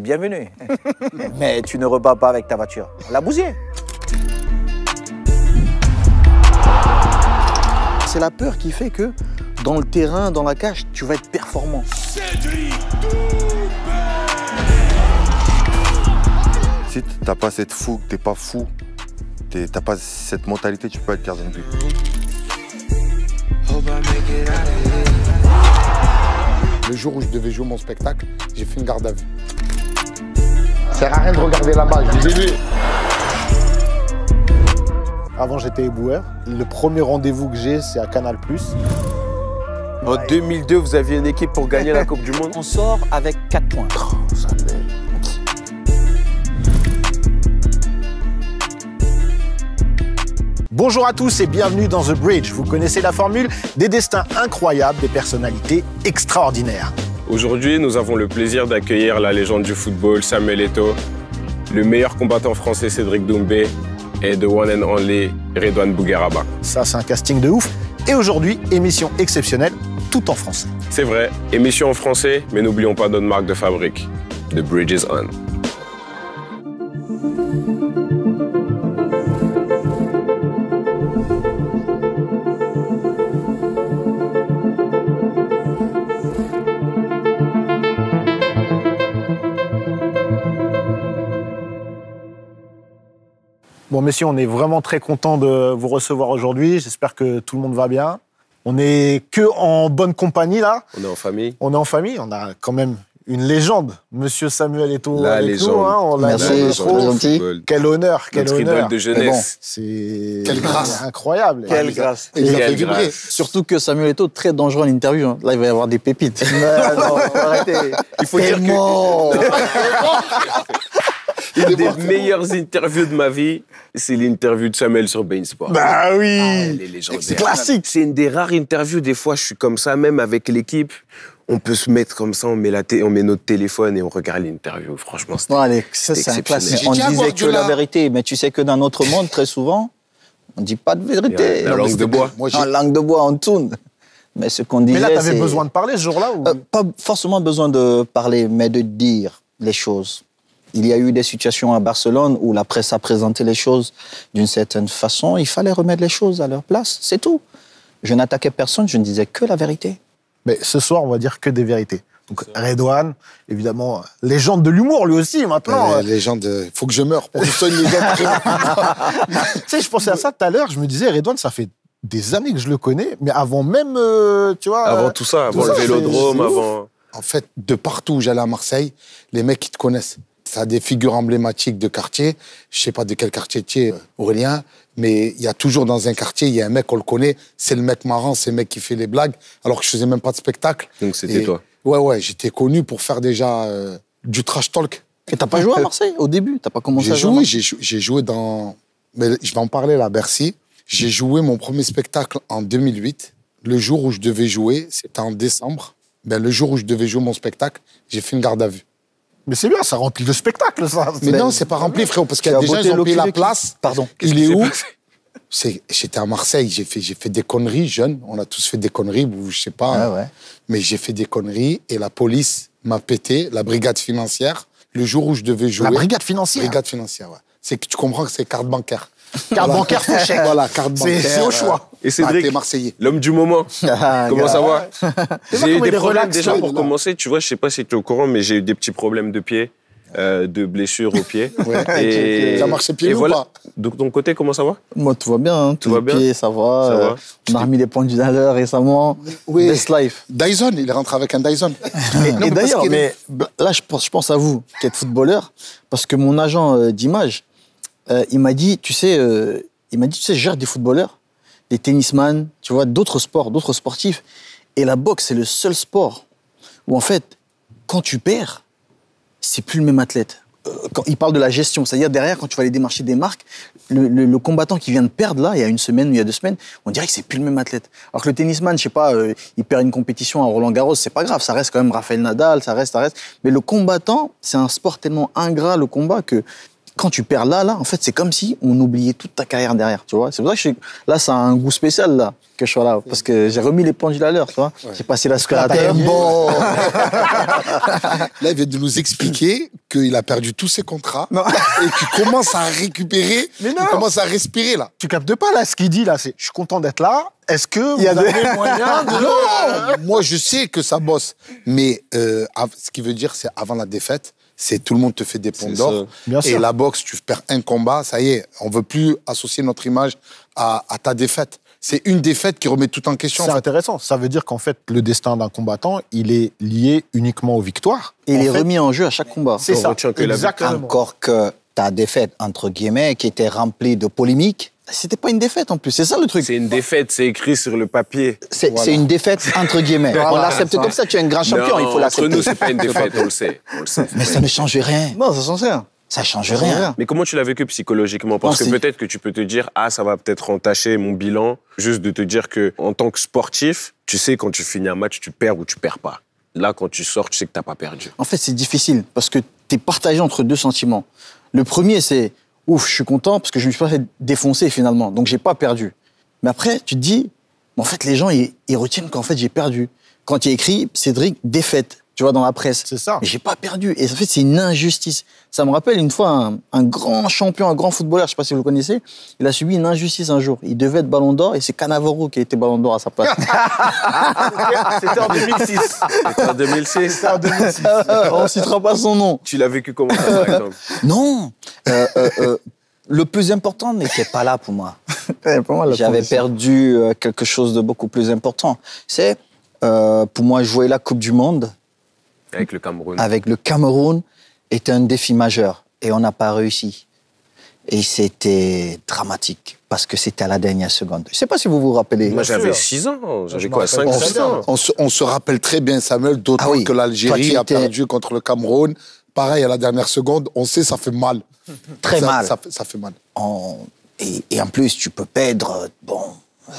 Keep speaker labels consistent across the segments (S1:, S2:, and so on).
S1: bienvenue. Mais tu ne rebats pas avec ta voiture.
S2: La bousier C'est la peur qui fait que dans le terrain, dans la cage, tu vas être performant. Si
S3: t'as pas cette fougue, t'es pas fou, t'as pas cette mentalité, tu peux être gardien de
S4: Le jour où je devais jouer mon spectacle, j'ai fait une garde à vue sert à rien de regarder la bas je vous
S5: Avant, j'étais éboueur. Le premier rendez-vous que j'ai, c'est à Canal+.
S6: En 2002, vous aviez une équipe pour gagner la Coupe du Monde. On sort avec 4 points. Oh, ça
S5: Bonjour à tous et bienvenue dans The Bridge. Vous connaissez la formule, des destins incroyables, des personnalités extraordinaires.
S6: Aujourd'hui, nous avons le plaisir d'accueillir la légende du football, Samuel Eto'o, le meilleur combattant français, Cédric Doumbé, et The One and Only, Redouane Bougueraba.
S5: Ça, c'est un casting de ouf. Et aujourd'hui, émission exceptionnelle, tout en français.
S6: C'est vrai, émission en français, mais n'oublions pas notre marque de fabrique, The Bridges On.
S5: Monsieur, messieurs, on est vraiment très content de vous recevoir aujourd'hui. J'espère que tout le monde va bien. On est que en bonne compagnie là. On est en famille. On est en famille. On a quand même une légende, Monsieur Samuel Eto'o la avec Hein, on Merci, gentil. Quel honneur, quel honneur. de jeunesse.
S2: c'est quelle grâce, incroyable.
S5: Quelle grâce. Et
S2: Surtout que Samuel Eto'o très dangereux en interview. Hein. Là, il va y avoir des pépites. non, non, arrêtez. Il faut
S3: dire que.
S6: Une des meilleures interviews de ma vie, c'est l'interview de Samuel sur Bein Sport. Bah oui ah, C'est classique C'est une des rares interviews, des fois je suis comme ça, même avec l'équipe. On peut se mettre comme ça, on met, la on met notre téléphone et on regarde l'interview. Franchement,
S1: c'est ça, c'est un classique. On disait que la vérité, mais tu sais que dans notre monde, très souvent, on ne dit pas de vérité. En langue de bois. en langue de bois, on tourne. Mais ce qu'on disait. Mais là, tu avais besoin de parler ce jour-là euh, Pas forcément besoin de parler, mais de dire les choses. Il y a eu des situations à Barcelone où la presse a présenté les choses d'une certaine façon. Il fallait remettre les choses à leur place, c'est tout. Je n'attaquais personne, je ne disais que la vérité. Mais ce soir, on va dire que des vérités. Donc Redouane, évidemment, légende de
S5: l'humour lui aussi maintenant. Euh,
S4: légende, de... Euh, faut que je meure pour
S5: tu sais, je pensais à ça tout à l'heure, je me disais, Redouane, ça fait des années que je le connais, mais avant même, euh, tu vois.
S3: Avant tout ça, avant le vélodrome, avant.
S4: En fait, de partout où j'allais à Marseille, les mecs, qui te connaissent ça a des figures emblématiques de quartier. Je sais pas de quel quartier tu es, Aurélien, mais il y a toujours dans un quartier, il y a un mec, on le connaît, c'est le mec marrant, c'est le mec qui fait les blagues, alors que je faisais même pas de spectacle. Donc c'était toi Ouais, ouais, j'étais connu pour faire déjà euh, du trash talk. Et t'as pas joué à Marseille au début T'as pas commencé à jouer J'ai joué, j'ai joué dans. Mais je vais en parler là, Bercy. J'ai joué mon premier spectacle en 2008. Le jour où je devais jouer, c'était en décembre. Ben, le jour où je devais jouer mon spectacle, j'ai fait une garde à vue. Mais c'est bien, ça remplit le spectacle, ça. Mais, non, c'est pas rempli, frérot, parce qu'il y a déjà, ils ont pris la place. Pardon. Il est où J'étais à Marseille, j'ai fait, fait des conneries, jeune. On a tous fait des conneries, je sais pas. Ah Mais j'ai fait des conneries et la police m'a pété, la brigade financière, le jour où je devais jouer. La brigade financière Brigade financière, ouais. C'est que tu comprends que c'est carte bancaire. Carte bancaire,
S6: Voilà, carte bancaire. C'est au choix. Euh, et Cédric, bah, Marseillais. l'homme du moment. Ah, comment ça va J'ai eu des problèmes déjà pour commencer. Tu vois, je sais pas si tu es au courant, mais j'ai eu des petits problèmes de pied. Euh, de blessures au pied. ça marche pieds ou voilà. pas Donc, ton côté, comment ça va
S2: Moi, tout va bien. Hein. Tout, va bien. Pieds, ça va. On a remis les pendules à récemment. Oui. Best life. Dyson, il rentre avec un Dyson. et, d'ailleurs, mais là, je je pense à vous, qui êtes footballeur, parce que mon agent euh, d'image, euh, il m'a dit, tu sais, euh, il m'a dit, tu sais, je gère des footballeurs, des tennisman, tu vois, d'autres sports, d'autres sportifs. Et la boxe, c'est le seul sport où, en fait, quand tu perds, c'est plus le même athlète. Euh, quand il parle de la gestion, c'est-à-dire derrière, quand tu vas aller démarcher des marques, le, combattant qui vient de perdre là, il y a une semaine, ou il y a deux semaines, on dirait que c'est plus le même athlète. Alors que le tennisman, je sais pas, il perd une compétition à Roland Garros, c'est pas grave, ça reste quand même Raphaël Nadal, ça reste, ça reste. Mais le combattant, c'est un sport tellement ingrat le combat que quand tu perds là, là, en fait, c'est comme si on oubliait toute ta carrière derrière, tu vois. C'est pour ça que là, ça a un goût spécial, là, que je sois là, parce que j'ai remis les pendules à l'heure, tu vois. J'ai passé la Bon
S1: Là,
S2: il vient de nous expliquer
S4: qu'il a perdu tous ses contrats et qu'il commence à récupérer, Mais commences commence à respirer, là. Tu captes pas, là, ce qu'il dit, là, c'est « je suis content d'être là ». Est-ce que vous y a avez des... moyen de... Non Moi, je sais que ça bosse. Mais euh, ce qui veut dire, c'est avant la défaite, c'est tout le monde te fait des ponts d'or. Et la boxe, tu perds un combat, ça y est, on veut plus associer notre image à, ta défaite. C'est une défaite qui remet tout en question. C'est intéressant. Ça veut dire qu'en fait,
S1: le destin d'un combattant, il est lié uniquement aux victoires. Il est remis
S2: en jeu à chaque combat. C'est ça.
S1: Exactement. Encore que ta défaite, entre guillemets, qui était remplie de polémiques, c'était pas une défaite en plus, c'est ça le truc.
S6: C'est une défaite, c'est écrit sur le papier. C'est une défaite entre
S2: guillemets. on l'accepte comme ça, tu es un grand champion, il faut l'accepter. Entre nous, c'est pas une défaite, on le sait.
S1: Mais ça ne change
S2: rien. Non, ça change rien. Ça change rien.
S6: Mais comment tu l'as vécu psychologiquement Parce que peut-être que tu peux te dire ah ça va peut-être entacher mon bilan. Juste de te dire que en tant que sportif, tu sais quand tu finis un match, tu perds ou tu perds pas. Là, quand tu sors, tu sais que tu t'as pas perdu.
S2: En fait, c'est difficile parce que tu es partagé entre deux sentiments. Le premier, c'est ouf, je suis content parce que je me suis pas fait défoncer finalement, donc j'ai pas perdu. Mais après, tu te dis, en fait, les gens, ils, ils retiennent qu'en fait, j'ai perdu. Quand il y a écrit Cédric, défaite tu vois, dans la presse. C'est ça. J'ai pas perdu. Et en fait, c'est une injustice. Ça me rappelle une fois un, grand champion, un grand footballeur, je sais pas si vous le connaissez, il a subi une injustice un jour. Il devait être ballon d'or et c'est Canavaro qui a été ballon d'or à sa place. C'était en 2006. C'était en 2006. C'était en 2006. On citera pas son nom. Tu l'as vécu
S1: comment, Non. Euh, euh, euh, le plus important n'était pas là pour moi. J'avais perdu quelque chose de beaucoup plus important. C'est, pour moi, jouer la Coupe du Monde,
S6: avec le Cameroun. Avec
S1: le Cameroun, est un défi majeur et on n'a pas réussi. Et c'était dramatique parce que c'était à la dernière seconde. Je ne sais pas si vous vous rappelez. Moi, j'avais 6 ans. J'avais quoi, 5 on, ans
S4: on se, rappelle très bien, Samuel, d'autant ah que l'Algérie a perdu contre le Cameroun. Pareil, à la
S1: dernière seconde, on sait, ça fait mal. Très mal.
S4: Ça, fait mal.
S1: Et, en plus, tu peux perdre. Bon, euh,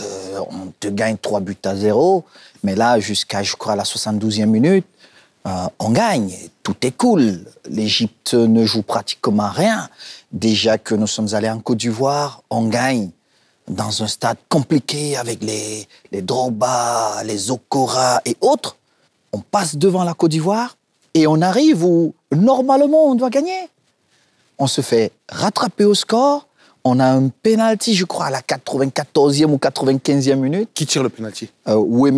S1: on te gagne 3 buts à 0. Mais là, jusqu'à, je crois, la 72e minute, euh, on gagne, tout est cool. L'Égypte ne joue pratiquement rien. Déjà que nous sommes allés en Côte d'Ivoire, on gagne dans un stade compliqué avec les, les Droba, les Okora et autres. On passe devant la Côte d'Ivoire et on arrive où normalement on doit gagner. On se fait rattraper au score. On a un penalty, je crois, à la 94e ou 95e minute. Qui tire le penalty euh,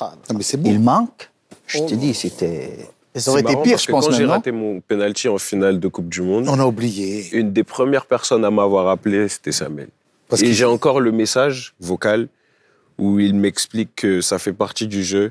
S1: ah, mais c'est Il manque. Je te oh. dis, c'était. Ça aurait été pire, je pense. Quand j'ai raté
S6: mon penalty en finale de Coupe du Monde, on a oublié. Une des premières personnes à m'avoir appelé, c'était Samuel. Parce et j'ai encore le message vocal où il m'explique que ça fait partie du jeu,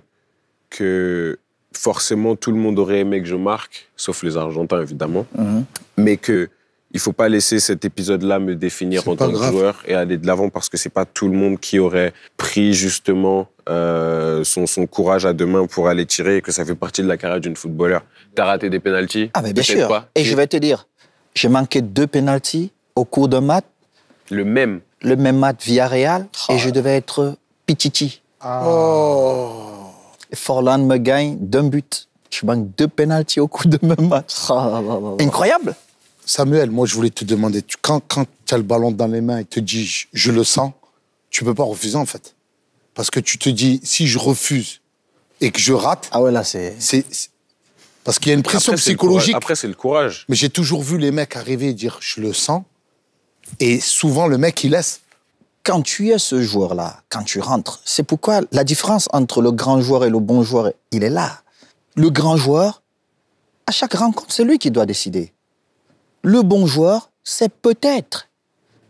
S6: que forcément tout le monde aurait aimé que je marque, sauf les Argentins évidemment, mhm. mais que il faut pas laisser cet épisode-là me définir en tant que joueur et aller de l'avant parce que c'est pas tout le monde qui aurait pris justement euh, son, courage à deux mains pour aller tirer et que ça fait partie de la carrière d'une footballeur. T'as raté des pénalties Ah, mais bien sûr. Et je vais te dire,
S1: j'ai manqué deux pénalties au cours d'un match. Le même Le même match via Real ah. et je devais être Pititi. Ah. Oh. Et me gagne d'un but. Je manque deux pénalties au cours de même match.
S4: Ah, bah, bah, bah, Incroyable Samuel, moi je voulais te demander, quand, quand tu as le ballon dans les mains et te dis je, je le sens, tu peux pas refuser en fait. Parce que tu te dis, si je refuse et que je rate. Ah ouais, là, c'est. Parce qu'il y a une pression psychologique. Après,
S6: c'est le courage.
S4: Mais j'ai toujours vu les mecs arriver et dire, je le sens. Et souvent, le
S1: mec, il laisse. Quand tu es ce joueur-là, quand tu rentres, c'est pourquoi la différence entre le grand joueur et le bon joueur, il est là. Le grand joueur, à chaque rencontre, c'est lui qui doit décider. Le bon joueur, c'est peut-être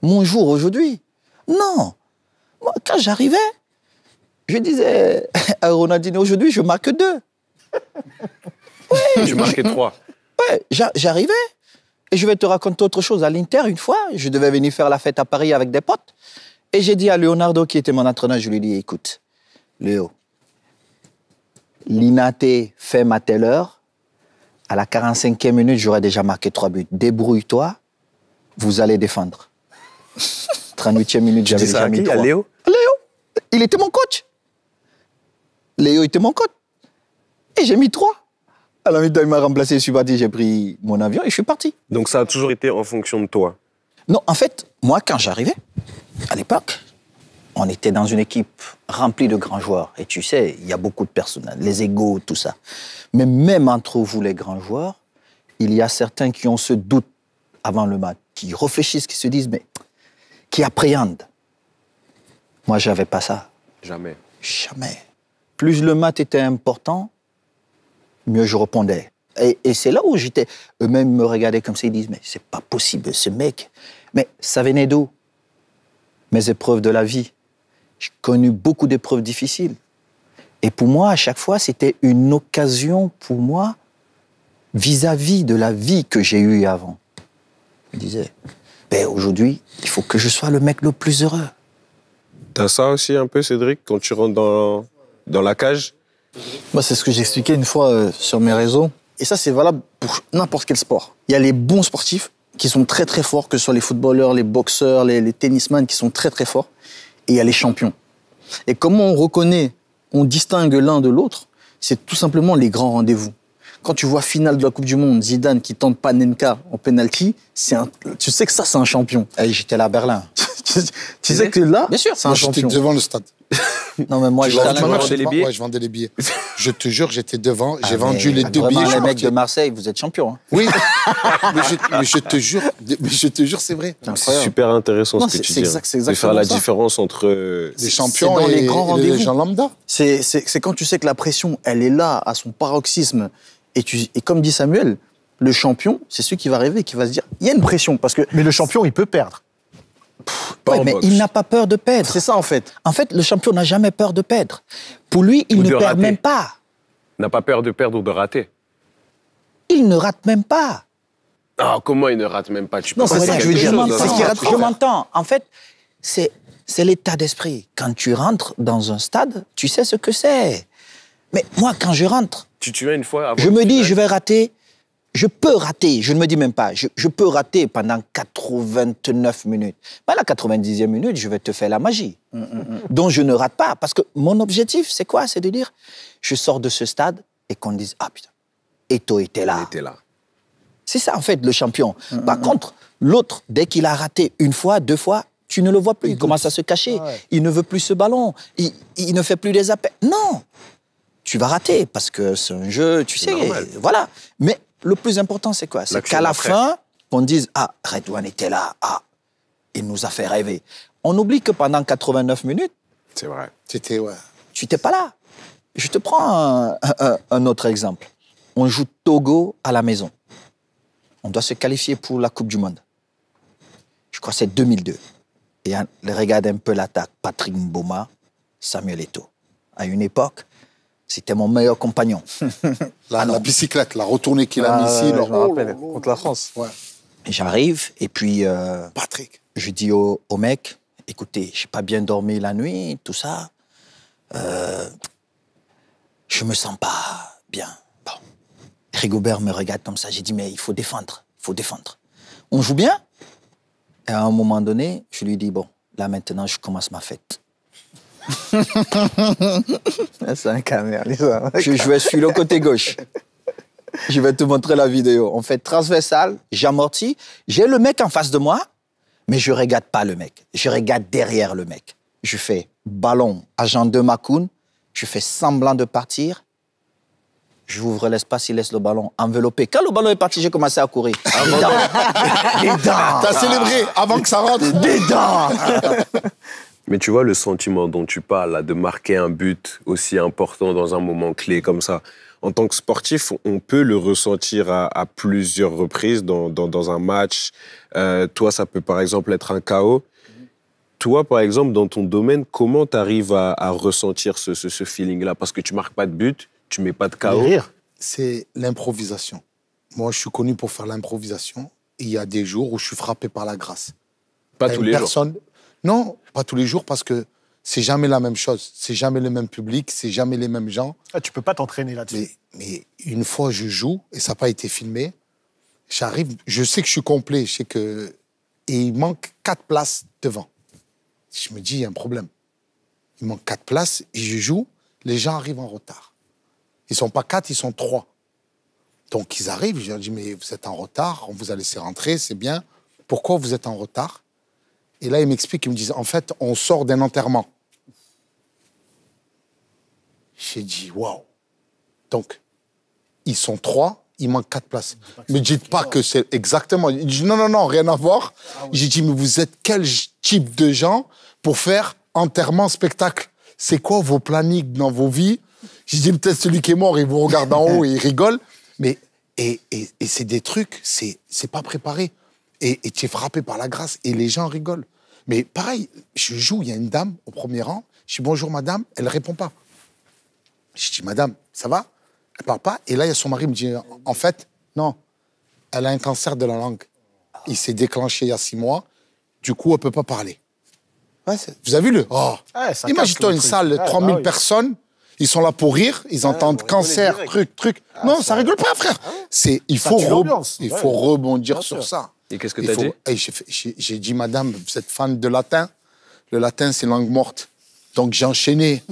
S1: mon jour aujourd'hui. Non. Moi, quand j'arrivais, je disais à Ronaldinho, aujourd'hui, je marque deux. Oui, je
S6: marquais trois.
S1: Ouais, j'arrivais. Et je vais te raconter autre chose. À l'Inter, une fois, je devais venir faire la fête à Paris avec des potes. Et j'ai dit à Leonardo, qui était mon entraîneur, je lui ai dit, écoute, Léo, l'Inaté fait ma telle heure. À la 45e minute, j'aurais déjà marqué trois buts. Débrouille-toi, vous allez défendre. 38e minute, j'avais déjà mis trois. À Léo Léo, il était mon coach. Léo était mon coach. Et j'ai mis trois. À la mi-temps, il m'a remplacé, je suis parti, j'ai pris mon avion et je suis parti. Donc ça a toujours été en fonction de toi Non, en fait, moi, quand j'arrivais, à l'époque, on était dans une équipe remplie de grands joueurs. Et tu sais, il y a beaucoup de personnes, les égaux, tout ça. Mais même entre vous, les grands joueurs, il y a certains qui ont ce doute avant le match, qui réfléchissent, qui se disent, mais qui appréhendent. Moi, j'avais pas ça. Jamais. Jamais plus le maths était important, mieux je répondais. Et, c'est là où j'étais. Eux-mêmes me regardaient comme ça, ils disent, mais c'est pas possible, ce mec. Mais ça venait d'où Mes épreuves de la vie. J'ai connu beaucoup d'épreuves difficiles. Et pour moi, à chaque fois, c'était une occasion pour moi vis-à-vis de la vie que j'ai eue avant. Je disais, ben aujourd'hui, il faut que je sois le mec le plus
S6: heureux. T'as ça aussi un peu, Cédric, quand tu rentres dans dans la cage
S2: bah, C'est ce que j'expliquais une fois euh, sur mes réseaux.
S6: Et ça, c'est valable pour
S2: n'importe quel sport. Il y a les bons sportifs qui sont très très forts, que ce soit les footballeurs, les boxeurs, les, les tennisman qui sont très très forts. Et il y a les champions. Et comment on reconnaît, on distingue l'un de l'autre C'est tout simplement les grands rendez-vous quand tu vois finale de la Coupe du Monde, Zidane qui tente Panenka en penalty, c'est un, tu sais que ça, c'est un champion. Et ah j'étais là à Berlin. tu, sais que là, bien sûr, c'est un champion. devant le stade. non, mais moi, je, vendais,
S4: les billets. je te jure, j'étais devant, ah, j'ai vendu les deux billets. Les mecs de Marseille, vous êtes champion. Hein. Oui,
S6: mais, je, te jure, je te jure, c'est vrai. C'est super intéressant ce que tu dis. C'est hein. exactement faire la différence entre les champions et, les grands gens
S2: lambda. C'est quand tu sais que la pression, elle est là, à son paroxysme. Et, comme dit Samuel, le champion, c'est celui qui va rêver, qui va se dire, il y a une pression parce que. Mais le champion, il peut perdre.
S1: mais il n'a pas peur de perdre. C'est ça en fait. En fait, le champion n'a jamais peur de perdre. Pour lui, il ne perd même pas.
S6: N'a pas peur de perdre ou de rater.
S1: Il ne rate même
S6: pas. Ah, comment il ne rate même pas tu Non, c'est ça que je dire. Je
S1: m'entends. En fait, c'est c'est l'état d'esprit. Quand tu rentres dans un stade, tu sais ce que c'est. Mais moi, quand je rentre
S6: tu, une fois. je me
S1: dis, je vais rater. Je peux rater. Je ne me dis même pas. Je, peux rater pendant 89 minutes. Mais la 90e minute, je vais te faire la magie. Mm, mm, mm. Donc, je ne rate pas. Parce que mon objectif, c'est quoi C'est de dire, je sors de ce stade et qu'on dise, ah putain, Eto était là. là. C'est ça, en fait, le champion. Par contre, l'autre, dès qu'il a raté une fois, deux fois, tu ne le vois plus. Il, commence à se cacher. Ah il ne veut plus ce ballon. il ne fait plus les appels. Non tu vas rater parce que c'est un jeu, tu sais. voilà. Mais le plus important, c'est quoi C'est qu'à la fin, qu'on dise Ah, Red était là. Ah, il nous a fait rêver. On oublie que pendant 89 minutes. C'est vrai. Tu étais ouais. Tu n'étais pas là. Je te prends un, autre exemple. On joue Togo à la maison. On doit se qualifier pour la Coupe du Monde. Je crois que c'est 2002. Et regarde un peu l'attaque. Patrick Mboma, Samuel Eto. À une époque, c'était mon meilleur compagnon.
S4: la, ah bicyclette, la retournée qu'il a ah, mis ici. Je me oh,
S2: rappelle, oh, contre la France. Oh.
S1: J'arrive et puis... Euh, Patrick. Je dis au, mec, écoutez, je j'ai pas bien dormi la nuit, tout ça. Euh, je me sens pas bien. Bon. Rigobert me regarde comme ça. J'ai dit, mais il faut défendre, il faut défendre. On joue bien. Et à un moment donné, je lui dis, bon, là maintenant, je commence ma fête. Ah, c'est un Je, je vais suivre le côté gauche. Je vais te montrer la vidéo. On fait transversal, j'amortis. J'ai le mec en face de moi, mais je regarde pas le mec. Je regarde derrière le mec. Je fais ballon, agent de Macoun. Je fais semblant de partir. J'ouvre l'espace, il laisse le ballon enveloppé. Quand le ballon est parti, j'ai commencé à courir. Ah, Dedans T'as célébré avant que ça rentre Dedans
S6: mais tu vois le sentiment dont tu parles, de marquer un but aussi important dans un moment clé comme ça. En tant que sportif, on peut le ressentir à, plusieurs reprises dans, dans, un match. Euh, toi, ça peut par exemple être un chaos. Toi, par exemple, dans ton domaine, comment tu arrives à, ressentir ce, ce, feeling-là Parce que tu marques pas de but, tu mets pas de chaos.
S4: c'est l'improvisation. Moi, je suis connu pour faire l'improvisation. Il y a des jours où je suis frappé par la grâce.
S6: Pas tous les personne,
S4: jours. Non, pas tous les jours parce que c'est jamais la même chose. C'est jamais le même public, c'est jamais les mêmes gens. Ah, tu peux pas t'entraîner là-dessus. Mais, une fois je joue et ça n'a pas été filmé, j'arrive, je sais que je suis complet, je sais que et il manque quatre places devant. Je me dis il y a un problème. Il manque quatre places et je joue, les gens arrivent en retard. Ils sont pas quatre, ils sont trois. Donc ils arrivent, je leur dis mais vous êtes en retard, on vous a laissé rentrer, c'est bien. Pourquoi vous êtes en retard et là, il m'explique, il me dit, en fait, on sort d'un enterrement. J'ai dit, waouh. Donc, ils sont trois, il manque quatre places. Me dites pas que c'est exactement. non, non, non, rien à voir. Ah J'ai dit, mais vous êtes quel type de gens pour faire enterrement spectacle C'est quoi vos planiques dans vos vies J'ai dit, peut-être celui qui est mort, il vous regarde en haut et il rigole. Mais, et, c'est des trucs, c'est pas préparé et tu es frappé par la grâce et les gens rigolent. Mais pareil, je joue, il y a une dame au premier rang, je dis bonjour madame, elle répond pas. Je dis madame, ça va Elle parle pas. Et là, il y a son mari me dit en fait, non, elle a un cancer de la langue. Il s'est déclenché il y a six mois, du coup, elle peut pas parler. vous avez vu le oh. Imagine-toi une salle de 3000 bah personnes, ils sont là pour rire, ils entendent cancer, truc, truc. Ah, non, ça, rigole pas, frère. Ah c'est il, faut, il faut rebondir sur ça qu'est-ce que tu as dit eh, J'ai dit, madame, vous êtes fan de latin Le latin, c'est langue morte. Donc j'ai enchaîné.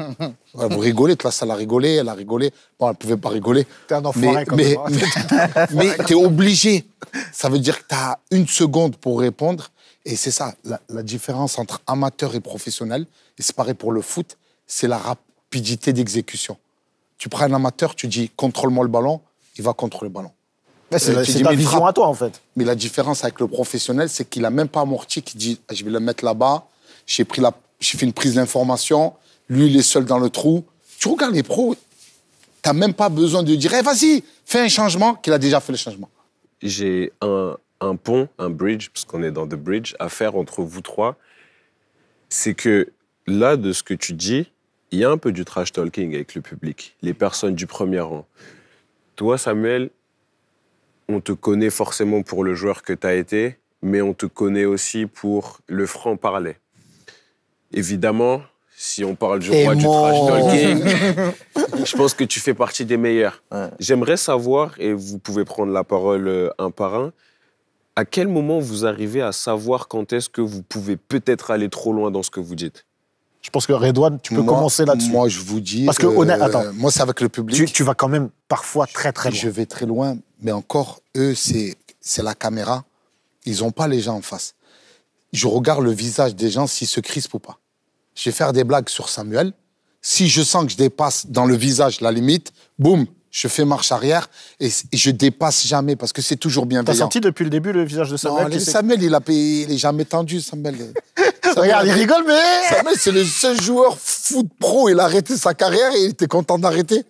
S4: vous rigolez, classe, elle a rigolé, elle a rigolé. Bon, elle pouvait pas rigoler. T'es un enfant, mais, mais, t'es obligé. Ça veut dire que t'as une seconde pour répondre. Et c'est ça, la, différence entre amateur et professionnel, et c'est pareil pour le foot, c'est la rapidité d'exécution. Tu prends un amateur, tu dis contrôle-moi le ballon, il va contrôler le ballon c'est euh, ta vision à toi, en fait. Mais la différence avec le professionnel, c'est qu'il n'a même pas amorti, qui dit ah, je vais le mettre là-bas, j'ai pris la... j'ai fait une prise d'information, lui, il est seul dans le trou. Tu regardes les pros, tu n'as même pas besoin de dire eh, vas-y, fais un changement, qu'il a déjà fait le changement.
S6: J'ai un, un pont, un bridge, parce qu'on est dans The Bridge, à faire entre vous trois. C'est que là, de ce que tu dis, il y a un peu du trash talking avec le public, les personnes du premier rang. Toi, Samuel, on te connaît forcément pour le joueur que tu as été, mais on te connaît aussi pour le franc-parler. Évidemment, si on parle du roi du trash talking, je pense que tu fais partie des meilleurs. J'aimerais savoir, et vous pouvez prendre la parole euh, un par un, à quel moment vous arrivez à savoir quand est-ce que vous pouvez peut-être aller trop loin dans ce que vous dites
S4: je pense que Redouane,
S6: tu peux commencer là-dessus. Moi, je
S4: vous
S5: dis. Parce
S6: que, attends. Euh,
S4: moi, c'est avec le public. Tu, vas quand même parfois très, très loin. Je vais très loin, mais encore, eux, c'est la caméra. Ils n'ont pas les gens en face. Je regarde le visage des gens, s'ils se crispent ou pas. Je vais faire des blagues sur Samuel. Si je sens que je dépasse dans le visage la limite, boum, je fais marche arrière et, je dépasse jamais parce que c'est toujours bienveillant. as senti depuis le début le visage de Samuel Non, Samuel, il, n'est jamais tendu, Samuel. regarde, il rigole, mais. c'est le seul joueur foot pro. Il a arrêté sa carrière et il était content d'arrêter.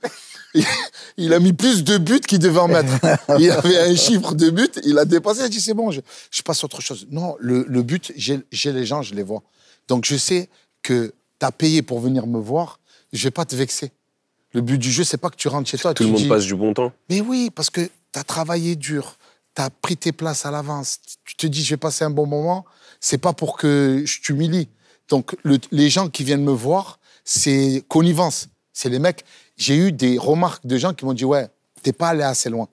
S4: il a mis plus de buts qu'il devait en mettre. Il avait un chiffre de buts, il a dépassé, il a dit c'est bon, je, passe autre chose. Non, le, but, j'ai les gens, je les vois. Donc je sais que tu as payé pour venir me voir, je vais pas te vexer. Le but du jeu, c'est pas que tu rentres chez toi. Tout le monde passe du bon temps. Mais oui, parce que tu as travaillé dur, tu as pris tes places à l'avance, tu te dis je vais passer un bon moment, c'est pas pour que je t'humilie. Donc les gens qui viennent me voir, c'est connivence. C'est les mecs. J'ai eu des remarques de gens qui m'ont dit ouais, t'es pas allé assez loin.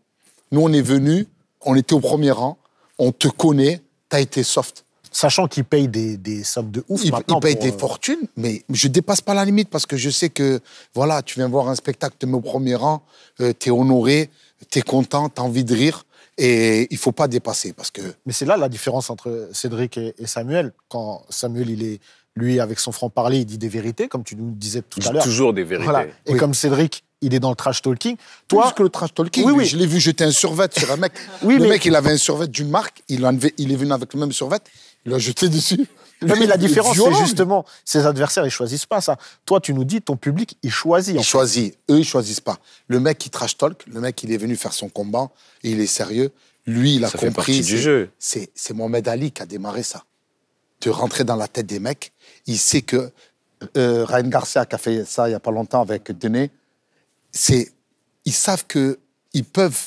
S4: Nous on est venu, on était au premier rang, on te connaît, t'as été soft. Sachant qu'ils payent des, des, de ouf. Ils, maintenant payent des euh, fortunes, mais je dépasse pas la limite parce que je sais que voilà, tu viens voir un spectacle, de mon premier rang, tu euh, t'es honoré, t'es content, t'as envie de rire. Et il ne faut pas dépasser parce que. Mais c'est là la différence entre Cédric et, Samuel. Quand
S5: Samuel, il est lui, avec son franc-parler, il dit des vérités, comme tu nous disais tout à l'heure. Toujours des vérités. Et
S4: comme Cédric, il est dans le trash talking. Toi, Plus que le trash talking. Oui, Je l'ai vu jeter un survêt sur un mec. oui, le mec, il avait un survêt d'une marque. Il, il est venu avec le même survêt. Il l'a jeté dessus
S5: mais la différence, c'est justement, ses adversaires, ils choisissent pas ça. Toi, tu nous dis, ton public, il choisit. Ils
S4: choisissent. Eux, ils choisissent pas. Le mec, qui trash talk. Le mec, il est venu faire son combat. Et il est sérieux. Lui, il a ça compris. Fait du jeu. C'est Mohamed Ali qui a démarré ça. De rentrer dans la tête des mecs. Il sait que euh, Ryan Garcia qui a fait ça il y a pas longtemps avec Dené. C'est, ils savent que ils peuvent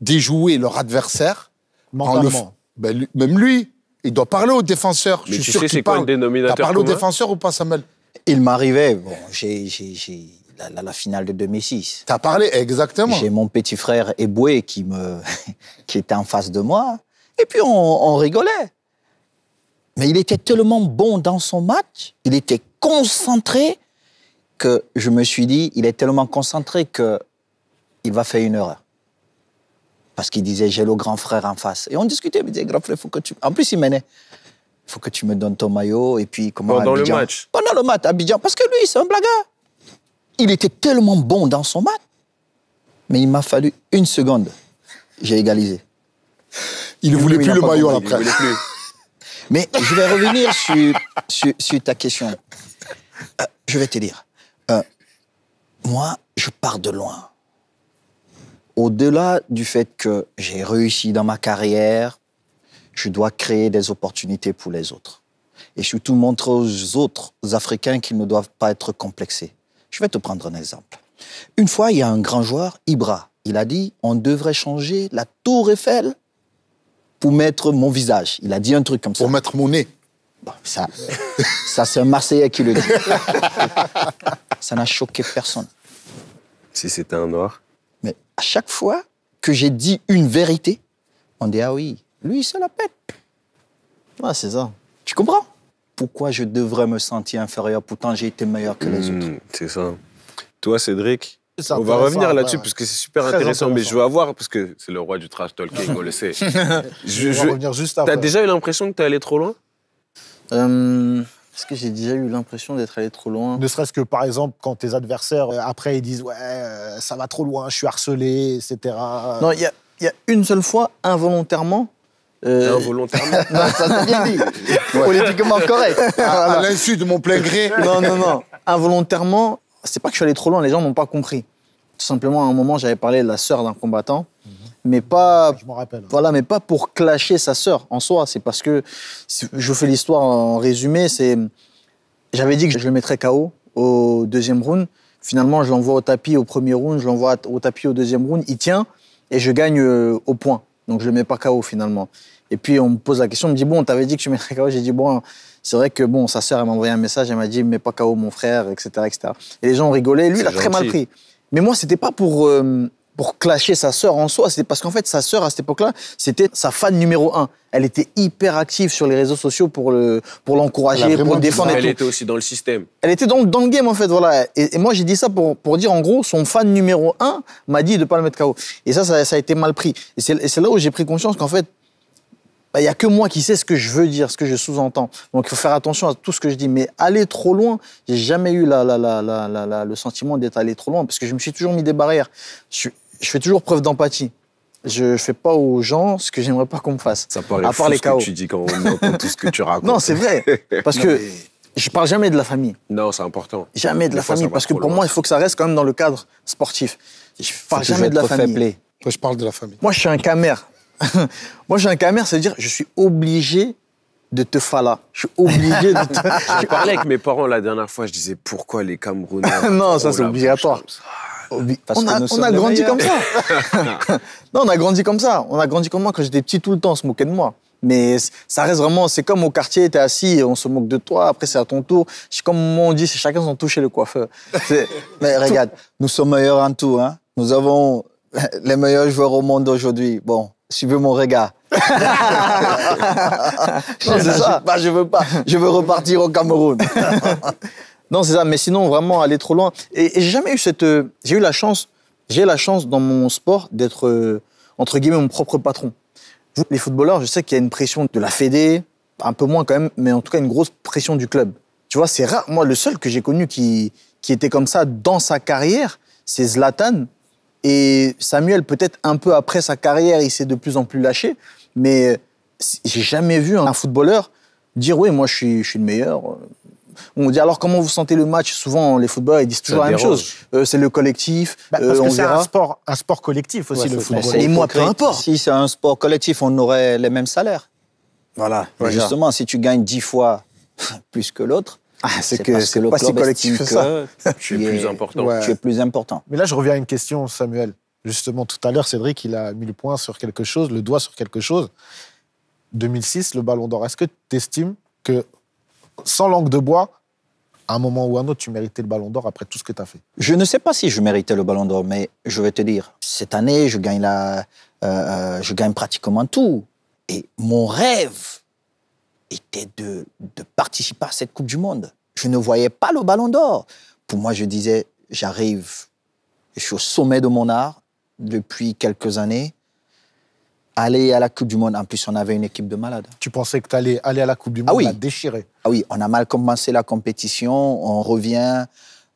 S4: déjouer leur adversaire. Mentalement. ben, même lui, il doit parler aux défenseurs. je suis tu sais, c'est
S6: quoi le dénominateur T'as parlé aux défenseurs
S1: ou pas, Samuel Il m'arrivait. Bon, j'ai la, la, finale de 2006. Tu as parlé, exactement. J'ai mon petit frère Eboué qui, me qui était en face de moi. Et puis, on, on rigolait. Mais il était tellement bon dans son match, il était concentré, que je me suis dit, il est tellement concentré que il va faire une erreur parce qu'il disait j'ai le grand frère en face. Et on discutait, il me disait grand frère, faut que tu. En plus, il menait. Faut que tu me donnes ton maillot et puis comment Pendant le match. Pendant le match, Abidjan, parce que lui, c'est un blagueur. Il était tellement bon dans son match, mais il m'a fallu une seconde. J'ai égalisé. Il ne voulait plus le maillot après. Mais je vais revenir sur, ta question. Euh, je vais te dire. Euh, moi, je pars de loin au-delà du fait que j'ai réussi dans ma carrière, je dois créer des opportunités pour les autres. Et surtout montrer aux autres Africains qu'ils ne doivent pas être complexés. Je vais te prendre un exemple. Une fois, il y a un grand joueur, Ibra. Il a dit, on devrait changer la tour Eiffel pour mettre mon visage. Il a dit un truc comme ça. Pour mettre mon nez. ça c'est un Marseillais qui le dit. ça n'a choqué personne. Si c'était un noir mais à chaque fois que j'ai dit une vérité, on dit Ah oui, lui, il se la pète. Ouais, c'est ça. Tu comprends Pourquoi je devrais me sentir inférieur Pourtant, j'ai été meilleur que les
S6: hmm, autres. C'est ça. Toi, Cédric, on va revenir là-dessus parce que c'est super intéressant, mais je veux avoir, parce que c'est le roi du trash talking, on le sait. je, je... revenir juste T'as déjà eu l'impression que t'es allé trop loin
S5: euh, est-ce que j'ai déjà eu l'impression d'être allé trop loin. Ne serait-ce que par exemple quand tes adversaires, euh, après, ils disent Ouais, euh, ça va trop loin, je suis harcelé, etc. Non, il y a, une seule fois,
S2: involontairement.
S1: Euh, involontairement Non, ça c'est bien dit. Politiquement correct. À, l'insu
S2: de mon plein gré. non, non, non. Involontairement, c'est pas que je suis allé trop loin, les gens n'ont pas compris. Tout simplement, à un moment, j'avais parlé de la sœur d'un combattant. Mhm mais pas. Voilà, mais pas pour clasher sa sœur en soi. C'est parce que je vous fais l'histoire en résumé. C'est j'avais dit que je le mettrais KO au deuxième round. Finalement, je l'envoie au tapis au premier round, je l'envoie au tapis au deuxième round. Il tient et je gagne euh, au point. Donc je le mets pas KO finalement. Et puis on me pose la question, on me dit bon, t'avais dit que tu mettrais KO. J'ai dit bon, c'est vrai que bon, sa sœur elle m'a envoyé un message, elle m'a dit mais pas KO mon frère, etc., etc. Et les gens ont rigolé. Lui, il a très mal pris. Mais moi, c'était pas pour euh, pour clasher sa sœur en soi. c'était parce qu'en fait, sa sœur, à cette époque-là, c'était sa fan numéro un. Elle était hyper active sur les réseaux sociaux pour le, pour l'encourager, pour le défendre. elle était
S6: aussi dans le système.
S2: Elle était dans, dans le game, en fait, voilà. Et, moi, j'ai dit ça pour, pour dire, en gros, son fan numéro un m'a dit de pas le mettre KO. Et ça, ça, a été mal pris. Et c'est là où j'ai pris conscience qu'en fait, bah, il y n'y a que moi qui sais ce que je veux dire, ce que je sous-entends. Donc il faut faire attention à tout ce que je dis. Mais aller trop loin, j'ai jamais eu la, la, la, le sentiment d'être allé trop loin parce que je me suis toujours mis des barrières. Je, je fais toujours preuve d'empathie. Je fais pas aux gens ce que j'aimerais pas qu'on me fasse. Ça à part les ce où que tu dis quand on entend tout ce que tu racontes. Non, c'est vrai. Parce que je parle jamais de la famille. Non, c'est important. Jamais de la famille. Parce que pour moi, il faut que ça reste quand même dans le cadre sportif. Je parle jamais de la famille. je parle de la famille. Moi, je suis un camer. moi, je suis un camer, cest à dire je suis obligé de te là Je suis obligé de te... je parlais
S6: avec mes parents la dernière fois, je disais pourquoi les Camerounais... non, ça c'est obligatoire. Oh, on, a, grandi comme
S2: ça. non, on a grandi comme ça. On a grandi comme moi. Quand j'étais petit, tout le temps, se moquait de moi. Mais ça reste vraiment, c'est comme au quartier, t'es assis, on se moque de toi, après c'est à ton tour. C'est comme on dit, chacun son chez le coiffeur. Mais regarde,
S1: nous sommes meilleurs en tout. Hein. Nous avons les meilleurs joueurs au monde aujourd'hui. Bon, suivez mon regard. non,
S2: c'est ça.
S1: Bah, je veux pas. Je veux
S2: repartir au Cameroun. Non, c'est ça. Mais sinon, vraiment, aller trop loin. Et, j'ai jamais eu cette. Euh, j'ai eu la chance. J'ai la chance dans mon sport d'être euh, entre guillemets mon propre patron. les footballeurs, je sais qu'il y a une pression de la Fédé, un peu moins quand même, mais en tout cas une grosse pression du club. Tu vois, c'est rare. Moi, le seul que j'ai connu qui qui était comme ça dans sa carrière, c'est Zlatan. Et Samuel, peut-être un peu après sa carrière, il s'est de plus en plus lâché. Mais euh, j'ai jamais vu un footballeur dire oui, moi je suis, je suis le meilleur on dit alors comment vous sentez le match Souvent, les footballeurs, disent toujours la même chose. Euh, c'est le collectif. Bah, euh, parce que c'est un sport, un sport collectif aussi, le football. Et moi, peu
S1: importe. Si c'est un sport collectif, on aurait les mêmes salaires. Voilà. justement, si tu gagnes dix fois plus que l'autre, ah, c'est que c'est pas collectif que ça. Tu es plus important. Tu es plus
S5: important. Mais là, je reviens à une question, Samuel. Justement, tout à l'heure, Cédric, il a mis le point sur quelque chose, le doigt sur quelque chose. 2006, le Ballon d'Or. Est-ce que tu estimes que sans langue de bois, à un moment ou à un autre, tu méritais le ballon d'or après tout ce que tu as fait
S1: Je ne sais pas si je méritais le ballon d'or, mais je vais te dire, cette année, je gagne, euh, euh, je gagne pratiquement tout. Et mon rêve était de participer à cette Coupe du Monde. Je ne voyais pas le ballon d'or. Pour moi, je disais, j'arrive, je suis au sommet de mon art depuis quelques années aller à la Coupe du Monde. En plus, on avait une équipe de malades. Tu pensais que tu allais aller à la Coupe du ah Monde, oui. la Ah oui, on a mal commencé la compétition, on revient,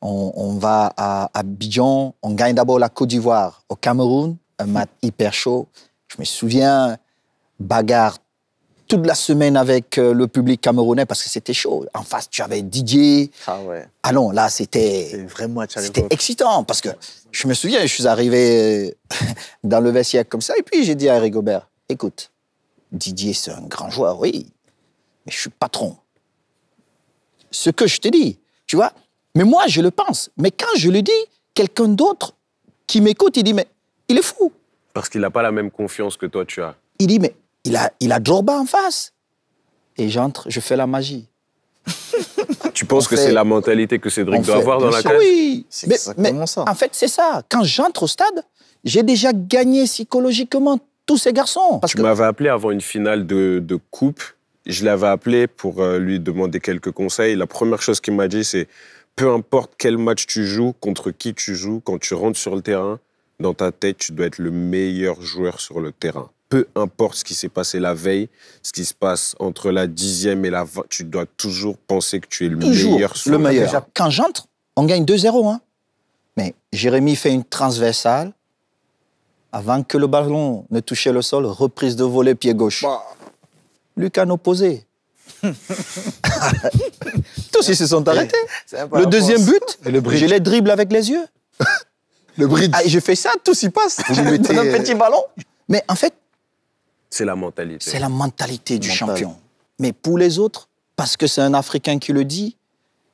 S1: on, va à Abidjan, on gagne d'abord la Côte d'Ivoire, au Cameroun, un match hyper chaud. Je me souviens, bagarre, toute la semaine avec euh, le public camerounais parce que c'était chaud. En face, tu avais Didier. Ah ouais. Ah là, c'était. vraiment C'était excitant parce que je me souviens, je suis arrivé euh, dans le vestiaire comme ça et puis j'ai dit à Gobert écoute, Didier, c'est un grand joueur, oui, mais je suis patron. Ce que je te dis, tu vois, mais moi, je le pense. Mais quand je le dis, quelqu'un d'autre qui m'écoute, il dit mais il est fou.
S6: Parce qu'il n'a pas la même confiance que toi, tu as.
S1: Il dit mais il a, il en face. Et j'entre, je fais la magie.
S6: tu penses que c'est la mentalité que Cédric doit avoir dans la coupe
S1: Oui, c'est exactement ça. En fait, c'est ça. Quand j'entre au stade, j'ai déjà gagné psychologiquement tous ces garçons. Parce tu m'avais
S6: appelé avant une finale de, de coupe. Je l'avais appelé pour euh, lui demander quelques conseils. La première chose qu'il m'a dit, c'est peu importe quel match tu joues, contre qui tu joues, quand tu rentres sur le terrain, dans ta tête, tu dois être le meilleur joueur sur le terrain peu importe ce qui s'est passé la veille, ce qui se passe entre la dixième et la vingt, tu dois toujours penser que tu es le toujours meilleur. Le meilleur.
S1: Quand j'entre, on gagne 2-0. Hein. Mais Jérémy fait une transversale. Avant que le ballon ne touchait le sol, reprise de volet pied gauche. Bah. Lucas opposé. Tous ils se sont arrêtés. Le deuxième but, le je les dribble avec les yeux. le bridge. Ah, je fais ça, tout s'y passe. Vous un petit ballon. Mais en fait,
S6: c'est la mentalité. C'est la
S1: mentalité du champion. Mais pour les autres, parce que c'est un Africain qui le dit,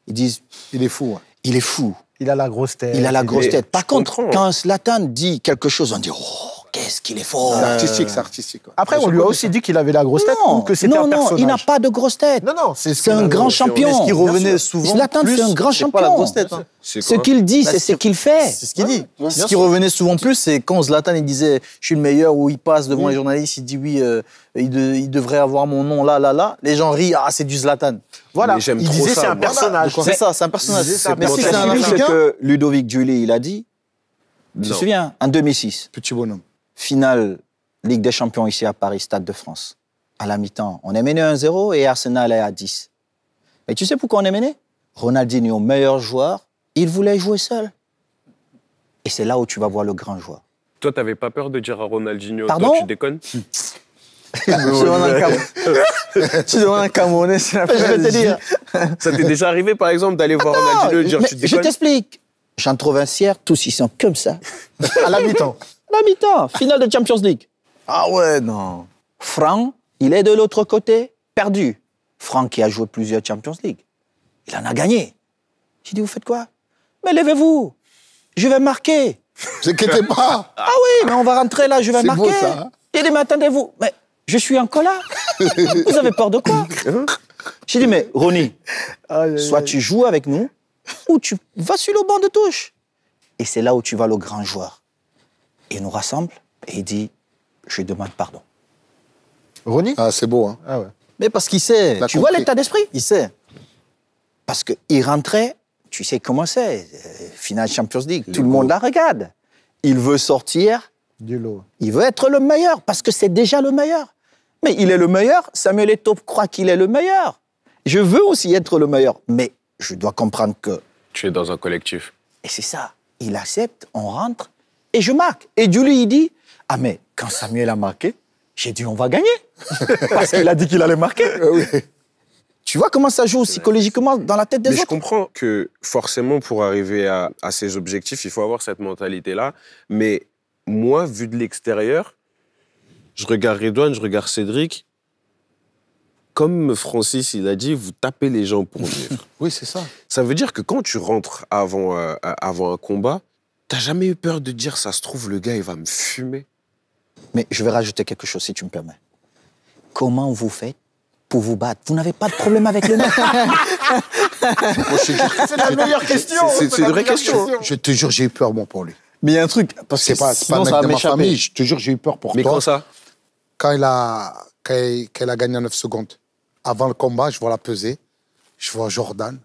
S1: ils disent. Il est fou. Hein. Il est fou. Il a la grosse tête. Il a la grosse tête. Par contre, quand Slatan dit quelque chose, on dit. Oh,
S4: qu'est-ce qu'il est fort. C'est euh, artistique, c'est artistique.
S1: Après, on lui a aussi dit qu'il avait la grosse tête non, ou que c'était un Non, non, il n'a pas de grosse tête. Non, non, c'est un grand champion. ce qui revenait souvent Zlatan, c'est un grand champion. Pas la grosse tête. Hein ce qu'il dit, bah, c'est ce qu'il fait. C'est ce qu'il dit.
S2: ce qui revenait souvent plus, c'est quand Zlatan il disait je suis le meilleur ou il passe devant les journalistes, il dit oui, euh, il, devrait avoir mon nom là, là, là. Les gens rient ah c'est du Zlatan. Voilà. Il disait c'est un personnage. C'est ça, c'est un personnage. Mais c'est un
S1: Ludovic Dulé, il a dit. Je te souviens En 2006. Petit bonhomme finale Ligue des Champions ici à Paris, Stade de France. À la mi-temps, on est mené 1-0 et Arsenal est à 10. Mais tu sais pourquoi on est mené Ronaldinho, meilleur joueur, il voulait jouer seul. Et c'est là où tu vas voir le grand joueur.
S6: Toi, t'avais pas peur de dire à Ronaldinho, Pardon tu déconnes tu, demandes un Camerounais, c'est la Je Ça t'est déjà arrivé, par exemple, d'aller voir Ronaldinho et dire, tu déconnes Je
S1: t'explique. J'en trouve un tous ils sont comme ça. À la mi-temps. La mi-temps, finale de Champions League. Ah ouais, non. Franck, il est de l'autre côté, perdu. Franck qui a joué plusieurs Champions League. Il en a gagné. J'ai dit, vous faites quoi Mais levez-vous, je vais marquer. Vous inquiétez pas. Ah oui, mais on va rentrer là, je vais marquer. et ça, dit, mais attendez-vous, mais je suis en colère. vous avez peur de quoi J'ai dit, mais Ronnie, soit tu joues avec nous, ou tu vas sur le banc de touche. Et c'est là où tu vas le grand joueur il nous rassemble et il dit Je demande pardon. Ronnie Ah, c'est beau. Hein. Ah ouais. Mais parce qu'il sait. tu vois l'état d'esprit Il sait. Parce qu'il rentrait, tu sais comment c'est, euh, finale Champions League, tout le monde la regarde. Il veut sortir. Du lot. Il veut être le meilleur parce que c'est déjà le meilleur. Mais il est le meilleur. Samuel Eto'o croit qu'il est le meilleur. Je veux aussi être le meilleur, mais je dois comprendre que.
S6: Tu es dans un collectif.
S1: Et c'est ça. Il accepte, on rentre, et je marque. Et Dieu lui, il dit, ah mais quand Samuel a marqué,
S6: j'ai dit on va gagner. Parce qu'il a dit qu'il allait marquer. Euh, tu vois comment ça joue psychologiquement dans la tête des mais Je comprends que forcément pour arriver à, à ses objectifs, il faut avoir cette mentalité-là. Mais moi, vu de l'extérieur, je regarde Redouane, je regarde Cédric. Comme Francis, il a dit, vous tapez les gens pour vivre. oui, c'est ça. Ça veut dire que quand tu rentres avant, euh, avant un combat, T'as jamais eu peur de dire, ça se trouve, le gars, il va me fumer Mais je vais rajouter quelque chose,
S1: si tu me permets. Comment vous faites pour vous battre Vous n'avez pas de problème avec le mec oh, C'est la meilleure question C'est une vraie question. Je te jure, j'ai eu peur,
S4: pour lui. Mais il y a un truc, parce que c'est pas, C'est pas mec de ma famille, je te jure, j'ai eu peur pour Mais toi. Mais quand ça Quand il a, quand a gagné en 9 secondes, avant le combat, je vois la peser, je vois Jordan,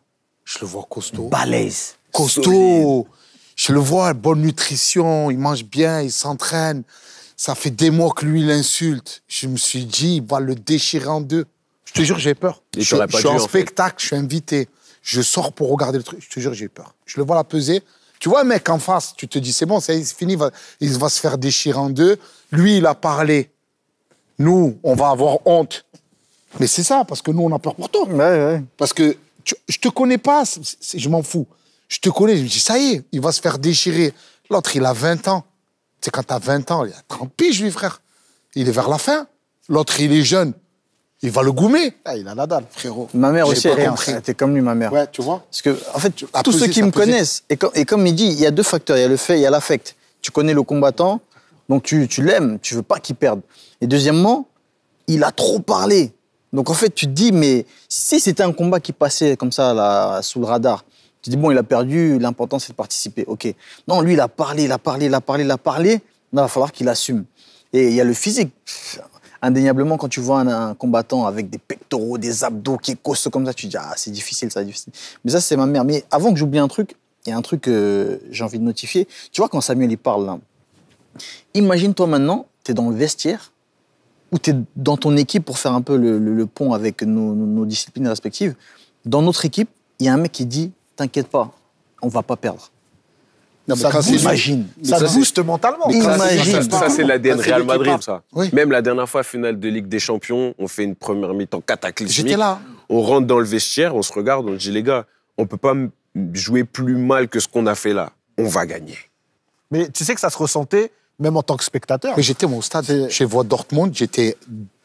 S4: je le vois costaud. Balèze costaud, je le vois, bonne nutrition, il mange bien, il s'entraîne. Ça fait des mois que lui, il insulte. Je me suis dit, il va le déchirer en deux. Je te jure, j'ai peur. je, suis en, spectacle, je suis invité. Je sors pour regarder le truc. Je te jure, j'ai peur. Je le vois la peser. Tu vois un mec en face, tu te dis, c'est bon, c'est fini, il va, se faire déchirer en deux. Lui, il a parlé. Nous, on va avoir honte. Mais c'est ça, parce que nous, on a peur pour toi. Parce que je je te connais pas, je m'en fous. Je te connais, je me dis, ça y est, il va se faire déchirer. L'autre, il a 20 ans. C'est quand t'as 20 ans, il a 30 piges, lui, frère. Il est vers la fin. L'autre, il est jeune. Il va le goumer.
S2: Ah, il a la dalle, frérot. Ma mère aussi, elle était comme lui, ma mère. Ouais, tu vois. Parce que, en fait, tous ceux qui me connaissent, et comme, il dit, il y a deux facteurs. Il y a le fait, il y a l'affect. Tu connais le combattant, donc tu, l'aimes, tu veux pas qu'il perde. Et deuxièmement, il a trop parlé. Donc en fait, tu te dis, mais si c'était un combat qui passait comme ça là, sous le radar, je dis, bon, il a perdu, l'important c'est de participer. OK. Non, lui, il a parlé, il a parlé, il a parlé, il a parlé. Non, il va falloir qu'il assume. Et il y a le physique. Indéniablement, quand tu vois un, combattant avec des pectoraux, des abdos qui est costaud comme ça, tu te dis, ah, c'est difficile, ça, difficile. Mais ça, c'est ma mère. Mais avant que j'oublie un truc, il y a un truc que euh, j'ai envie de notifier. Tu vois, quand Samuel, il parle là, imagine-toi maintenant, tu es dans le vestiaire ou tu es dans ton équipe pour faire un peu le, pont avec nos, nos disciplines respectives. Dans notre équipe, il y a un mec qui dit t'inquiète pas, on va pas perdre. ça Ça, booste mentalement. Ça, c'est l'ADN Real Madrid, ça.
S6: Même la dernière fois, finale de Ligue des Champions, on fait une première mi-temps cataclysmique. J'étais là. On rentre dans le vestiaire, on se regarde, on dit, les gars, on peut pas jouer plus mal que ce qu'on a fait là. On va gagner.
S5: Mais tu sais que ça se ressentait, même en tant que spectateur. Mais j'étais au stade, chez Voix Dortmund,
S4: j'étais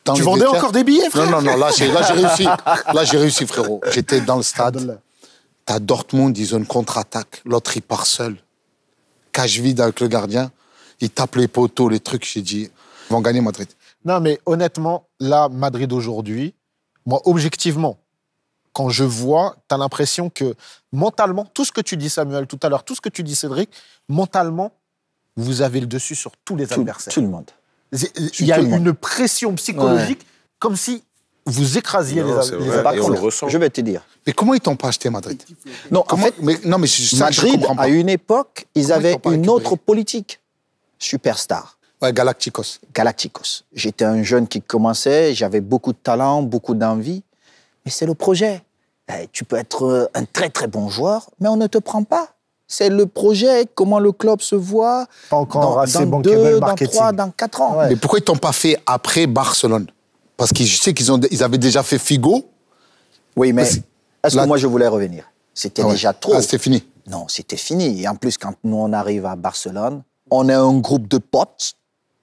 S4: dans Tu vendais encore des billets, frère Non, non, non, là, j'ai réussi. Là, j'ai réussi, frérot. J'étais dans le stade. À Dortmund, ils ont une contre-attaque. L'autre, il part seul. Cache vide avec le gardien. Il tape les poteaux, les trucs. J'ai dit, ils vont gagner Madrid. Non,
S5: mais honnêtement, là, Madrid aujourd'hui, moi, objectivement, quand je vois, tu as l'impression que mentalement, tout ce que tu dis, Samuel, tout à l'heure, tout ce que tu dis, Cédric, mentalement, vous avez le dessus sur tous les adversaires. Tout le monde. Il y a une pression
S1: psychologique, comme si vous écrasiez les, je vais te dire. Mais comment ils t'ont pas acheté Madrid Non, en fait, mais, Madrid, à une époque, ils avaient une autre politique. Superstar. Ouais, Galacticos. Galacticos. J'étais un jeune qui commençait, j'avais beaucoup de talent, beaucoup d'envie, mais c'est le projet. Eh, tu peux être euh, un très très bon joueur, mais on ne te prend pas. C'est le projet, comment le club se voit pas encore dans, dans, dans deux, dans trois, dans quatre ans. Mais
S4: pourquoi ils t'ont pas fait après Barcelone parce que je sais qu'ils ont, ils avaient déjà fait Figo. Oui, mais
S1: est-ce que moi je voulais revenir C'était ah déjà trop. Ah, c'était fini. Non, c'était fini. Et en plus, quand nous on arrive à Barcelone, on est un groupe de potes,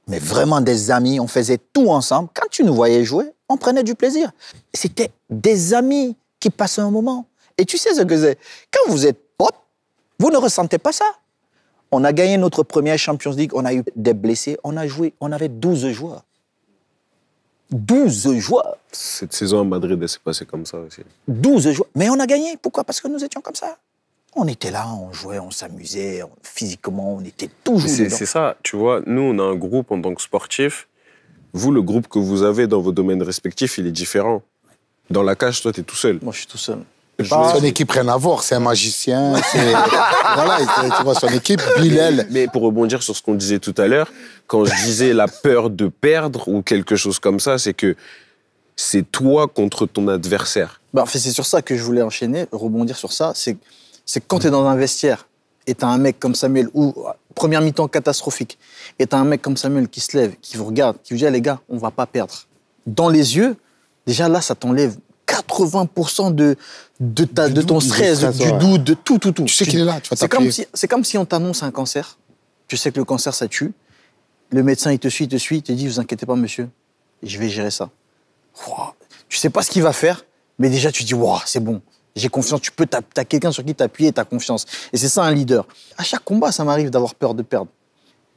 S1: mais vraiment des amis. On faisait tout ensemble. Quand tu nous voyais jouer, on prenait du plaisir. C'était des amis qui passaient un moment. Et tu sais ce que c'est Quand vous êtes potes, vous ne ressentez pas ça. On a gagné notre première Champions League, on a eu des blessés, on a joué, on avait 12 joueurs.
S6: 12 joueurs. Cette saison à Madrid, elle s'est passée comme ça aussi.
S1: 12 joueurs. Mais on a gagné. Pourquoi Parce que nous étions comme ça. On était là, on
S6: jouait, on s'amusait, physiquement, on était
S1: toujours C'est
S6: ça, tu vois, nous, on a un groupe en tant que sportif. Vous, le groupe que vous avez dans vos domaines respectifs, il est différent. Dans la cage, toi, tu es tout seul. Moi, je suis tout seul. Son équipe, rien à voir. C'est un magicien. voilà, tu vois, son équipe, Bilal. Mais pour rebondir sur ce qu'on disait tout à l'heure, quand je disais la peur de perdre ou quelque chose comme ça, c'est que c'est toi contre ton adversaire.
S2: Bah, c'est sur ça que je voulais enchaîner, rebondir sur ça. C'est quand tu es dans un vestiaire et tu as un mec comme Samuel, ou première mi-temps catastrophique, et tu as un mec comme Samuel qui se lève, qui vous regarde, qui vous dit ah, les gars, on va pas perdre. Dans les yeux, déjà là, ça t'enlève 80% de, de, de ton stress, du, doute, de tout, tout, tout. Tu sais qu'il est là, tu vas C'est comme, si, on t'annonce un cancer. Tu sais que le cancer, ça tue. Le médecin, il te suit, il te suit, il te dit, vous inquiétez pas, monsieur, je vais gérer ça. Tu sais pas ce qu'il va faire, mais déjà, tu dis, c'est bon. J'ai confiance, tu peux, t'as as, quelqu'un sur qui t'appuyer t'as confiance. Et c'est ça un leader. À chaque combat, ça m'arrive d'avoir peur de perdre.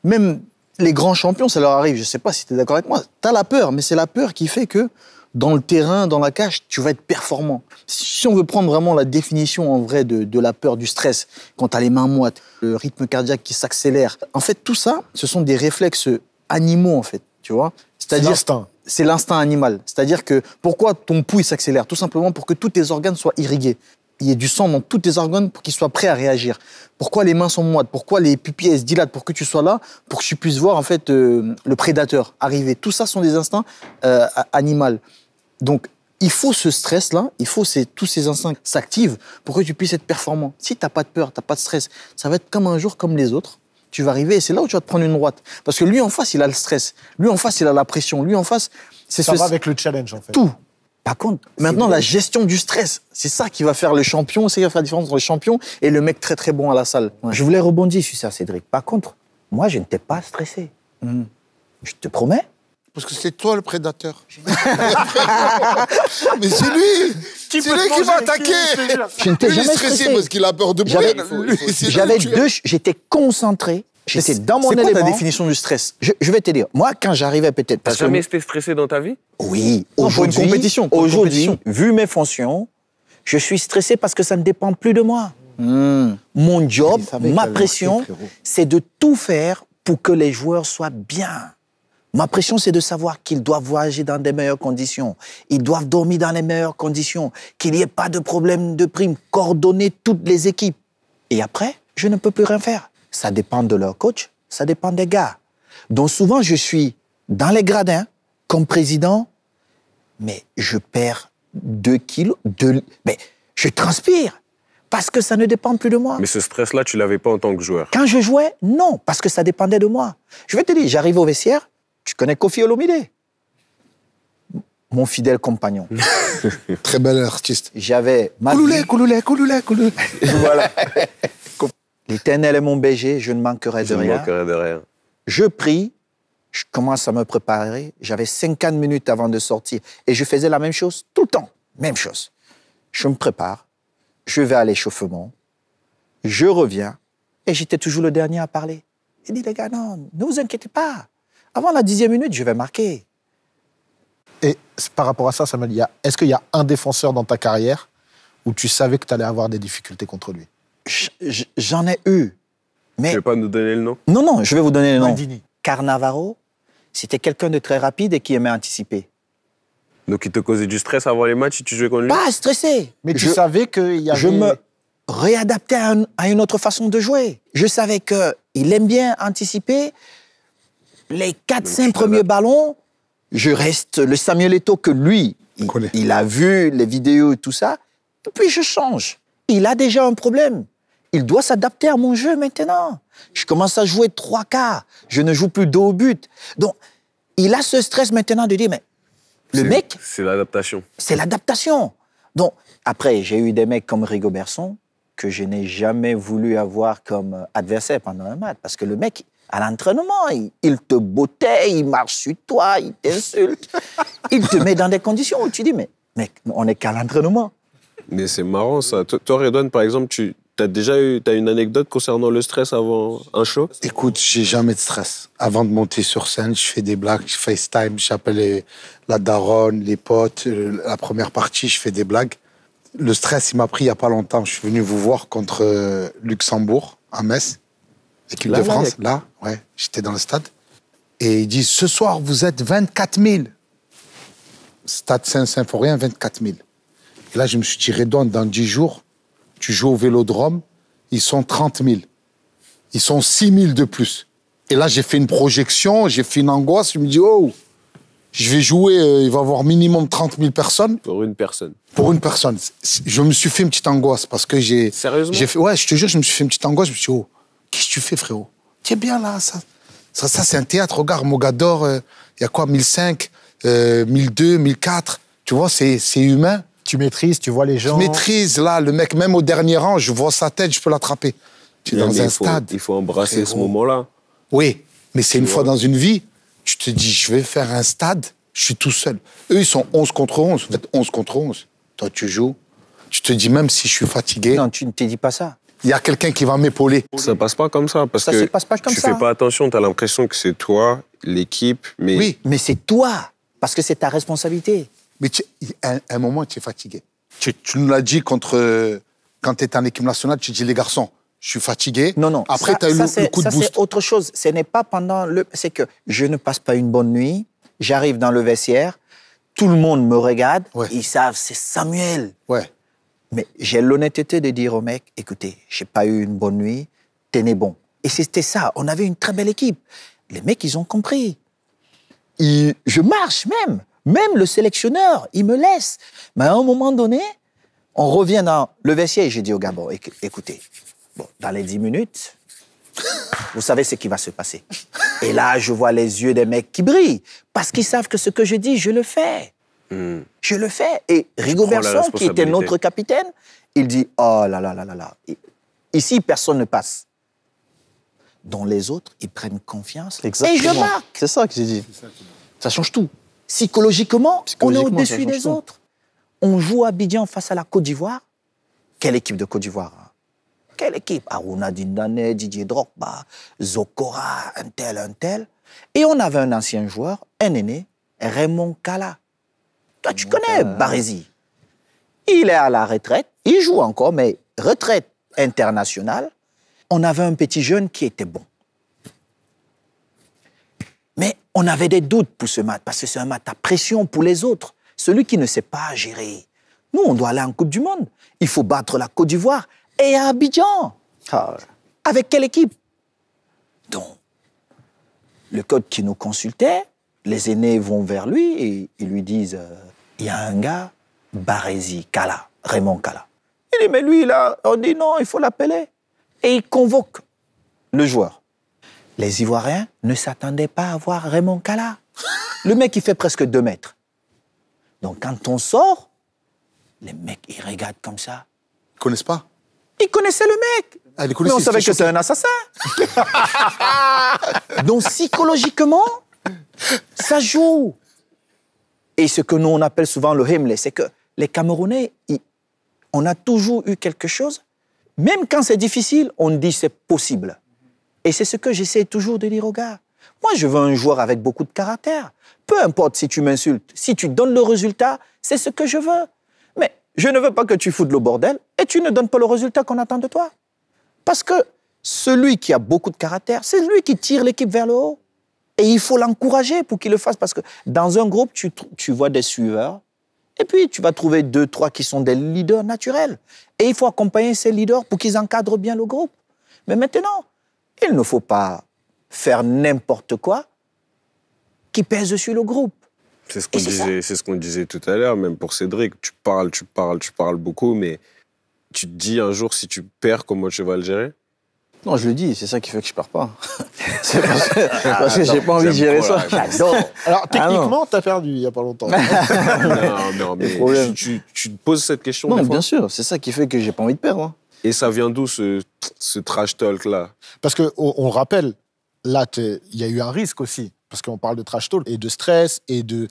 S2: Même les grands champions, ça leur arrive. Je sais pas si tu es d'accord avec moi. Tu as la peur, mais c'est la peur qui fait que dans le terrain, dans la cage, tu vas être performant. Si on veut prendre vraiment la définition en vrai de, de la peur, du stress, quand tu as les mains moites, le rythme cardiaque qui s'accélère, en fait, tout ça, ce sont des réflexes animaux, en fait, tu vois. C'est l'instinct. C'est l'instinct animal. C'est-à-dire que pourquoi ton pouls s'accélère Tout simplement pour que tous tes organes soient irrigués. Il y ait du sang dans tous tes organes pour qu'ils soient prêts à réagir. Pourquoi les mains sont moites Pourquoi les pupilles se dilatent Pour que tu sois là, pour que tu puisses voir en fait euh, le prédateur arriver. Tout ça sont des instincts euh, animaux. Donc, il faut ce stress-là, il faut que tous ces instincts s'activent pour que tu puisses être performant. Si tu n'as pas de peur, tu n'as pas de stress, ça va être comme un jour comme les autres. Tu vas arriver et c'est là où tu vas te prendre une droite. Parce que lui en face, il a le stress. Lui en face, il a la pression. Lui en face, c'est ça. va avec
S5: le challenge, en fait. Tout.
S2: Par contre, maintenant, la gestion du stress, c'est ça qui va faire le champion, c'est qui va faire la différence entre le champion et le mec très très bon à la salle. Je voulais rebondir sur ça, Cédric.
S1: Par contre, moi, je ne t'ai pas stressé. Mhm. Je te promets, parce que c'est toi le prédateur. mais c'est lui C'est lui qui va attaquer
S4: Je n'étais jamais stressé. parce qu'il a peur de moi. J'avais deux...
S1: J'étais concentré. J'étais dans mon élément. C'est quoi ta définition du stress je, vais te dire. Moi, quand j'arrivais peut-être... T'as jamais été
S6: stressé dans ta vie Oui. Aujourd'hui, compétition.
S1: Aujourd'hui, vu mes fonctions, je suis stressé parce que ça ne dépend plus de moi. Hmm. Mon job, ma pression, c'est de tout faire pour que les joueurs soient bien. Ma pression, c'est de savoir qu'ils doivent voyager dans des meilleures conditions, ils doivent dormir dans les meilleures conditions, qu'il n'y ait pas de problème de prime, coordonner toutes les équipes. Et après, je ne peux plus rien faire. Ça dépend de leur coach, ça dépend des gars. Donc souvent, je suis dans les gradins comme président, mais je perds 2 kilos, de... mais je transpire parce que ça ne dépend plus de moi. Mais
S6: ce stress-là, tu l'avais pas en tant que joueur.
S1: Quand je jouais, non, parce que ça dépendait de moi. Je vais te dire, j'arrive au vestiaire, tu connais Kofi Olomide Mon fidèle compagnon. Très bel artiste. J'avais ma Couloulé, couloulé, couloulé, voilà. L'Éternel est mon BG, je ne manquerai de rien. Je ne manquerai de rien. Je prie, je commence à me préparer. J'avais 50 minutes avant de sortir et je faisais la même chose tout le temps. Même chose. Je me prépare, je vais à l'échauffement, je reviens et j'étais toujours le dernier à parler. Il dit, les gars, non, ne vous inquiétez pas. Avant la dixième minute, je vais marquer.
S5: Et par rapport à ça, Samuel, est-ce qu'il y a un défenseur dans ta carrière où tu
S1: savais que tu allais avoir des difficultés contre lui J'en ai eu. Mais... Tu ne pas nous donner le nom Non, non, je vais vous donner le nom. Car Carnavaro, c'était quelqu'un de très rapide et qui aimait
S6: anticiper. Donc il te causait du stress avant les matchs si tu jouais contre lui Pas
S1: stressé. Mais tu savais qu'il y avait... Je me réadaptais à, à, une autre façon de jouer. Je savais qu'il aime bien anticiper, les 4-5 premiers ballons, je reste le Samuel Eto que lui, il, a vu les vidéos et tout ça. Et puis je change. Il a déjà un problème. Il doit s'adapter à mon jeu maintenant. Je commence à jouer 3 quarts. Je ne joue plus deux au but. Donc, il a ce stress maintenant de dire, mais le mec...
S6: C'est l'adaptation.
S1: C'est l'adaptation. Donc, après, j'ai eu des mecs comme Rigo Berson que je n'ai jamais voulu avoir comme adversaire pendant un match. Parce que le mec, à l'entraînement. Il, te bottait, il marche sur toi, il t'insulte. il te met dans des conditions où tu dis, mais mec, on n'est qu'à l'entraînement.
S6: Mais c'est marrant ça. Toi, toi, Redouane, par exemple, tu as déjà eu as une anecdote concernant le stress avant un show
S4: Écoute, j'ai jamais de stress. Avant de monter sur scène, je fais des blagues, je FaceTime, j'appelle la daronne, les potes. Euh, la première partie, je fais des blagues. Le stress, il m'a pris il n'y a pas longtemps. Je suis venu vous voir contre euh, Luxembourg, à Metz équipe de France, là, ouais, j'étais dans le stade. Et ils disent Ce soir, vous êtes 24 000. Stade Saint-Symphorien, 24 000. Et là, je me suis dit Redon, dans 10 jours, tu joues au vélodrome, ils sont 30 000. Ils sont 6 000 de plus. Et là, j'ai fait une projection, j'ai fait une angoisse. Je me dis Oh, je vais jouer, euh, il va y avoir minimum 30 000 personnes. Pour une personne. Pour une personne. Je me suis fait une petite angoisse parce que j'ai. Sérieusement Ouais, je te jure, je me suis fait une petite angoisse. Je me suis dit, oh, Qu'est-ce que tu fais, frérot Tiens bien là, ça, ça, ça c'est un théâtre. Regarde, Mogador, euh, il y a quoi 1005, 1002, 1004. Tu vois, c'est humain. Tu maîtrises, tu vois les gens. Je maîtrise, là, le mec, même au dernier rang, je vois sa tête, je peux l'attraper. Tu es dans un stade.
S6: Il faut embrasser ce moment-là.
S4: Oui, mais c'est une fois dans une vie, tu te dis, je vais faire un stade, je suis tout seul. Eux, ils sont 11 contre 11. Vous êtes 11 contre 11. Toi, tu joues. Tu te dis, même si je suis fatigué. Non, tu ne te dis pas ça il y a quelqu'un qui va m'épauler. Ça passe pas comme ça, parce pas
S6: comme tu ça. fais pas attention, tu as l'impression que c'est toi, l'équipe, mais... Oui,
S1: mais c'est toi, parce que c'est ta responsabilité. Mais à un moment, tu es fatigué.
S6: Tu, nous l'as dit
S4: contre,
S1: quand tu étais en équipe nationale, tu dis les garçons, je suis fatigué. Non, non. Après, tu as eu le, coup de boost. c'est autre chose. Ce n'est pas pendant le... C'est que je ne passe pas une bonne nuit, j'arrive dans le vestiaire, tout le monde me regarde, ils savent, c'est Samuel. Ouais. Mais j'ai l'honnêteté de dire au mecs « écoutez, j'ai pas eu une bonne nuit, tenez bon. Et c'était ça, on avait une très belle équipe. Les mecs, ils ont compris. je marche même, même le sélectionneur, il me laisse. Mais à un moment donné, on revient dans le vestiaire et j'ai dit au gars, bon, écoutez, dans les 10 minutes, vous savez ce qui va se passer. Et là, je vois les yeux des mecs qui brillent, parce qu'ils savent que ce que je dis, je le fais. Mm. Je le fais. Et Rigobertson, qui était notre capitaine, il dit Oh là là là là là. Ici, personne ne passe. Dans les autres, ils prennent confiance et je marque. C'est ça que j'ai dit. Ça, change tout. Psychologiquement, on est au-dessus des autres. On joue à Abidjan face à la Côte d'Ivoire. Quelle équipe de Côte d'Ivoire hein? Quelle équipe Aruna Dindane, Didier Drogba, Zokora, un tel, un tel. Et on avait un ancien joueur, un aîné, Raymond Kala toi, tu connais Barési. Il est à la retraite, il joue encore, mais retraite internationale. On avait un petit jeune qui était bon. Mais on avait des doutes pour ce match, parce que c'est un match à pression pour les autres. Celui qui ne sait pas gérer. Nous, on doit aller en Coupe du Monde. Il faut battre la Côte d'Ivoire et Abidjan. Ah. Avec quelle équipe Donc, le code qui nous consultait, les aînés vont vers lui et ils lui disent euh, il y a un gars, Barési, Kala, Raymond Kala. Il dit, mais lui, là, on dit non, il faut l'appeler. Et il convoque le joueur. Les Ivoiriens ne s'attendaient pas à voir Raymond Kala. Le mec, il fait presque deux mètres. Donc, quand on sort, les mecs, ils regardent comme ça. Ils connaissent pas Ils connaissaient le mec. Ah, on savait que c'était un assassin. Donc, psychologiquement, ça joue. Et ce que nous, on appelle souvent le Hemle, c'est que les Camerounais, on a toujours eu quelque chose. Même quand c'est difficile, on dit c'est possible. Et c'est ce que j'essaie toujours de dire aux gars. Moi, je veux un joueur avec beaucoup de caractère. Peu importe si tu m'insultes, si tu donnes le résultat, c'est ce que je veux. Mais je ne veux pas que tu foutes le bordel et tu ne donnes pas le résultat qu'on attend de toi. Parce que celui qui a beaucoup de caractère, c'est lui qui tire l'équipe vers le haut. Et il faut l'encourager pour qu'il le fasse parce que dans un groupe, tu, vois des suiveurs et puis tu vas trouver deux, trois qui sont des leaders naturels. Et il faut accompagner ces leaders pour qu'ils encadrent bien le groupe. Mais maintenant, il ne faut pas faire n'importe quoi qui pèse sur le groupe.
S6: C'est ce qu'on disait, c'est ce qu'on disait tout à l'heure, même pour Cédric. Tu parles, tu parles, tu parles beaucoup, mais tu te dis un jour, si tu perds, comment tu vas le gérer Non, je le dis, c'est ça qui fait que je pars pas. c'est parce ah, que, j'ai pas envie de gérer ça. Alors,
S5: ah techniquement, tu t'as perdu il y a pas longtemps.
S6: non, non, mais tu, tu, tu, te poses cette question. Non, bien sûr, c'est ça qui fait que j'ai pas envie de perdre. Hein. Et ça vient d'où ce, trash talk là
S5: Parce qu'on on, rappelle, là, il y a eu un risque aussi. Parce qu'on parle de trash talk et de stress et de,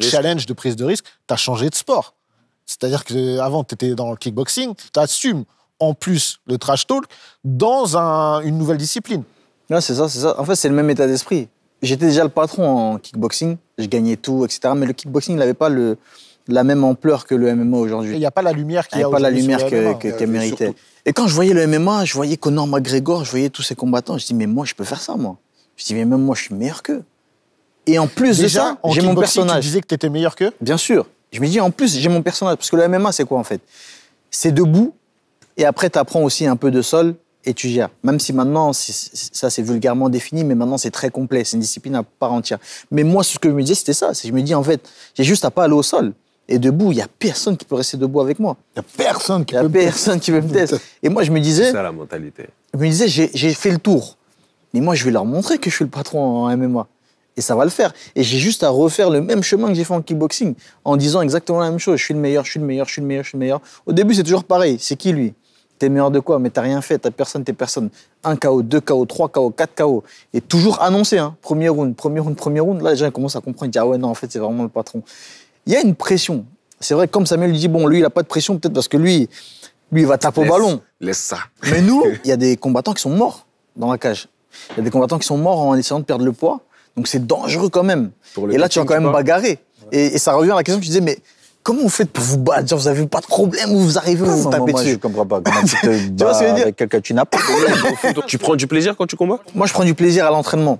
S5: challenge, de prise de risque. Tu as changé de sport. C'est-à-dire qu'avant, tu étais dans le kickboxing,
S2: tu assumes en plus le trash talk dans une nouvelle discipline c'est ça, c'est ça. En fait, c'est le même état d'esprit. J'étais déjà le patron en kickboxing, je gagnais tout, etc. Mais le kickboxing n'avait pas le, la même ampleur que le MMA aujourd'hui. Il n'y
S5: a pas la lumière qui a, a pas la lumière que, euh,
S2: méritait. Et quand je voyais le MMA, je voyais Conor McGregor, je voyais tous ces combattants, je disais, mais moi je peux faire ça moi. Je disais, mais même moi je suis meilleur qu'eux. Et en plus de ça, j'ai mon personnage. Tu disais que tu étais meilleur qu'eux Bien sûr. Je me dis en plus j'ai mon personnage parce que le MMA c'est quoi en fait C'est debout et après tu apprends aussi un peu de sol, et tu gères. Même si maintenant, ça c'est vulgairement défini, mais maintenant c'est très complet, c'est une discipline à part entière. Mais moi, ce que je me disais, c'était ça. Je me dis, en fait, j'ai juste à pas aller au sol. Et debout, il n'y a personne qui peut rester debout avec moi. Il n'y a personne qui y a personne qui veut me tester. Et moi, je me disais. C'est ça la mentalité. Je me disais, j'ai fait le tour. Mais moi, je vais leur montrer que je suis le patron en MMA. Et ça va le faire. Et j'ai juste à refaire le même chemin que j'ai fait en kickboxing en disant exactement la même chose. Je suis le meilleur, je suis le meilleur, je suis le meilleur, je suis le meilleur. Au début, c'est toujours pareil. C'est qui lui T'es meilleur de quoi Mais t'as rien fait, t'as personne, t'es personne. Un KO, deux KO, trois KO, quatre KO. Et toujours annoncé, hein, premier round, premier round, premier round. Là, les gens commencent à comprendre, ils disent, ah ouais, non, en fait, c'est vraiment le patron. Il y a une pression. C'est vrai, comme Samuel dit, bon, lui, il n'a pas de pression, peut-être parce que lui, lui, il va taper au ballon. Laisse ça. Mais nous, il y a des combattants qui sont morts dans la cage. Il y a des combattants qui sont morts en essayant de perdre le poids. Donc c'est dangereux quand même. et là, tu vas quand même bagarrer. Et, et, ça revient à la question que tu disais, mais Comment vous faites pour vous battre vous n'avez pas de problème ou vous arrivez, vous vous tapez moi, Je
S1: comprends pas. Comment tu te bats avec quelqu'un Tu n'as pas Tu prends du plaisir quand tu combats Moi, je prends
S2: du plaisir à l'entraînement.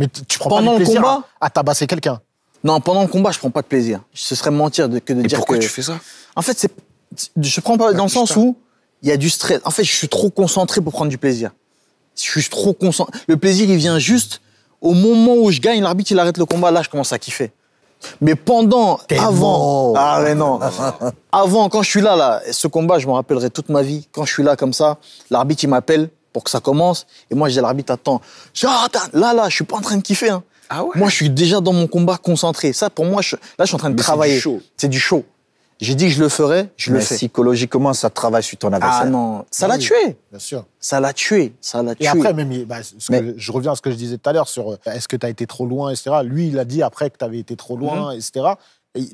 S2: Mais tu prends pas du plaisir le combat à, tabasser quelqu'un Non, pendant le combat, je prends pas de plaisir. Ce serait mentir de, que de Et dire pourquoi que... tu fais ça En fait, c'est je prends pas dans le bah, sens où il y a du stress. En fait, je suis trop concentré pour prendre du plaisir. Je suis trop concentré. Le plaisir, il vient juste au moment où je gagne, l'arbitre, il arrête le combat. Là, je commence à kiffer. Mais pendant, avant, ah non, avant, quand je suis là, là, ce combat, je m'en rappellerai toute ma vie. Quand je suis là comme ça, l'arbitre il m'appelle pour que ça commence, et moi je dis à l'arbitre attends, là là, je suis pas en train de kiffer. Hein. Ah moi je suis déjà dans mon combat concentré. Ça pour moi, là je suis en train de travailler. C'est du C'est du show. J'ai dit que je le ferais, je le fais.
S1: Psychologiquement, ça travaille
S2: sur ton adversaire. Ah non, ça l'a tué. Bien sûr. Ça l'a tué, ça l'a tué. Et après,
S5: même, bah, je reviens à ce que je disais tout à l'heure sur euh, est-ce que tu as été trop loin, etc. Lui, il a dit après que tu avais été trop loin, mhm. etc.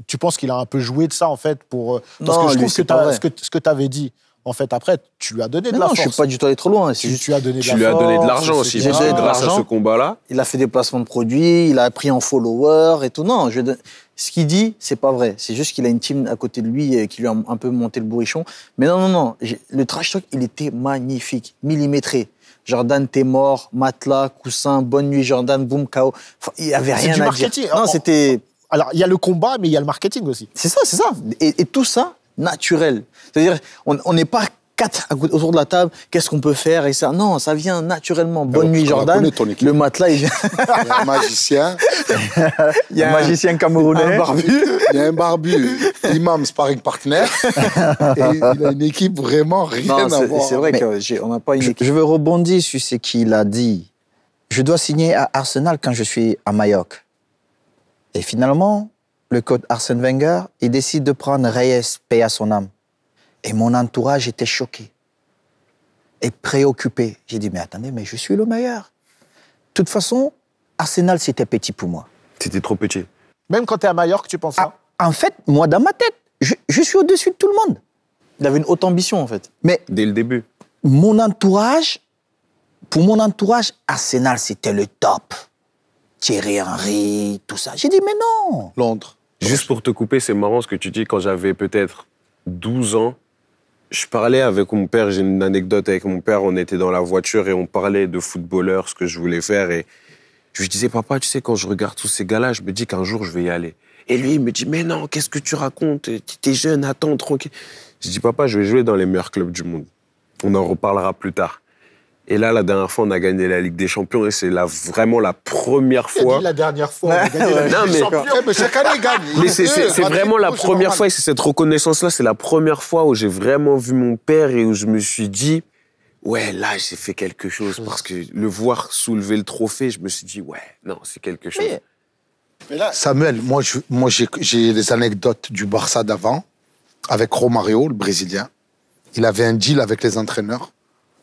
S5: tu penses qu'il a un peu joué de ça, en fait, pour. Euh, parce que je trouve que, ce que tu avais dit en fait, après, tu lui as donné de non, la force. Non, je suis
S2: pas du tout allé trop loin. Tu, as donné tu lui as donné de l'argent aussi. J'ai à ce combat-là. Il a fait des placements de produits, il a pris en follower et tout. Non, je... ce qu'il dit, c'est pas vrai. C'est juste qu'il a une team à côté de lui euh, qui lui a un peu monté le bourrichon. Mais non, non, non. Le trash talk, il était magnifique, millimétré. Jordan, t'es mort, matelas, coussin, bonne nuit, Jordan, boum, KO. il n'y avait rien à marketing. dire. Non, c'était. Alors, il y a le combat, mais il y a le marketing aussi. C'est ça, c'est ça. Et, et tout ça, naturel. C'est-à-dire, on n'est pas quatre autour de la table, qu'est-ce qu'on peut faire et ça. Non, ça vient naturellement. Bonne ah, nuit Jordan. Le matelas, il vient. Il y a un magicien. il y a un, magicien camerounais. Un barbu.
S4: Il y a un barbu. Imam sparring partner. et il a une équipe vraiment rien à voir. C'est vrai qu'on
S1: n'a pas une équipe. Je, veux rebondir sur ce qu'il a dit. Je dois signer à Arsenal quand je suis à Mayoc. Et finalement, le code Arsène Wenger, il décide de prendre Reyes, paye à son âme. Et mon entourage était choqué et préoccupé. J'ai dit, mais attendez, mais je suis le meilleur. De toute façon, Arsenal, c'était petit pour moi.
S3: C'était trop petit.
S1: Même quand tu es à Mallorca, tu penses ah, ça En fait, moi, dans ma tête, je, je suis au-dessus de tout le monde. Il avait une haute ambition, en fait. Mais Dès le début. Mon entourage, pour mon entourage, Arsenal, c'était le top. Thierry Henry, tout ça. J'ai dit, mais non Londres.
S6: Juste pour te couper, c'est marrant ce que tu dis. Quand j'avais peut-être 12 ans, je parlais avec mon père. J'ai une anecdote avec mon père. On était dans la voiture et on parlait de footballeur, ce que je voulais faire. Et je lui disais, papa, tu sais, quand je regarde tous ces gars-là, je me dis qu'un jour, je vais y aller. Et lui, il me dit, mais non, qu'est-ce que tu racontes Tu T'es jeune, attends, tranquille. Je dis, papa, je vais jouer dans les meilleurs clubs du monde. On en reparlera plus tard. Et là, la dernière fois, on a gagné la Ligue des Champions et c'est là vraiment la première fois.
S4: la dernière fois, on a gagné
S6: la Ligue des
S5: mais chaque année, gagne.
S4: Mais c'est vraiment la première fois
S6: et c'est cette reconnaissance-là, c'est la première fois où j'ai vraiment vu mon père et où je me suis dit, ouais, là, j'ai fait quelque chose. Parce que le voir soulever le trophée, je me suis dit, ouais, non, c'est quelque chose.
S4: là... Samuel, moi, j'ai les des anecdotes du Barça d'avant avec Romario, le Brésilien. Il avait un deal avec les entraîneurs.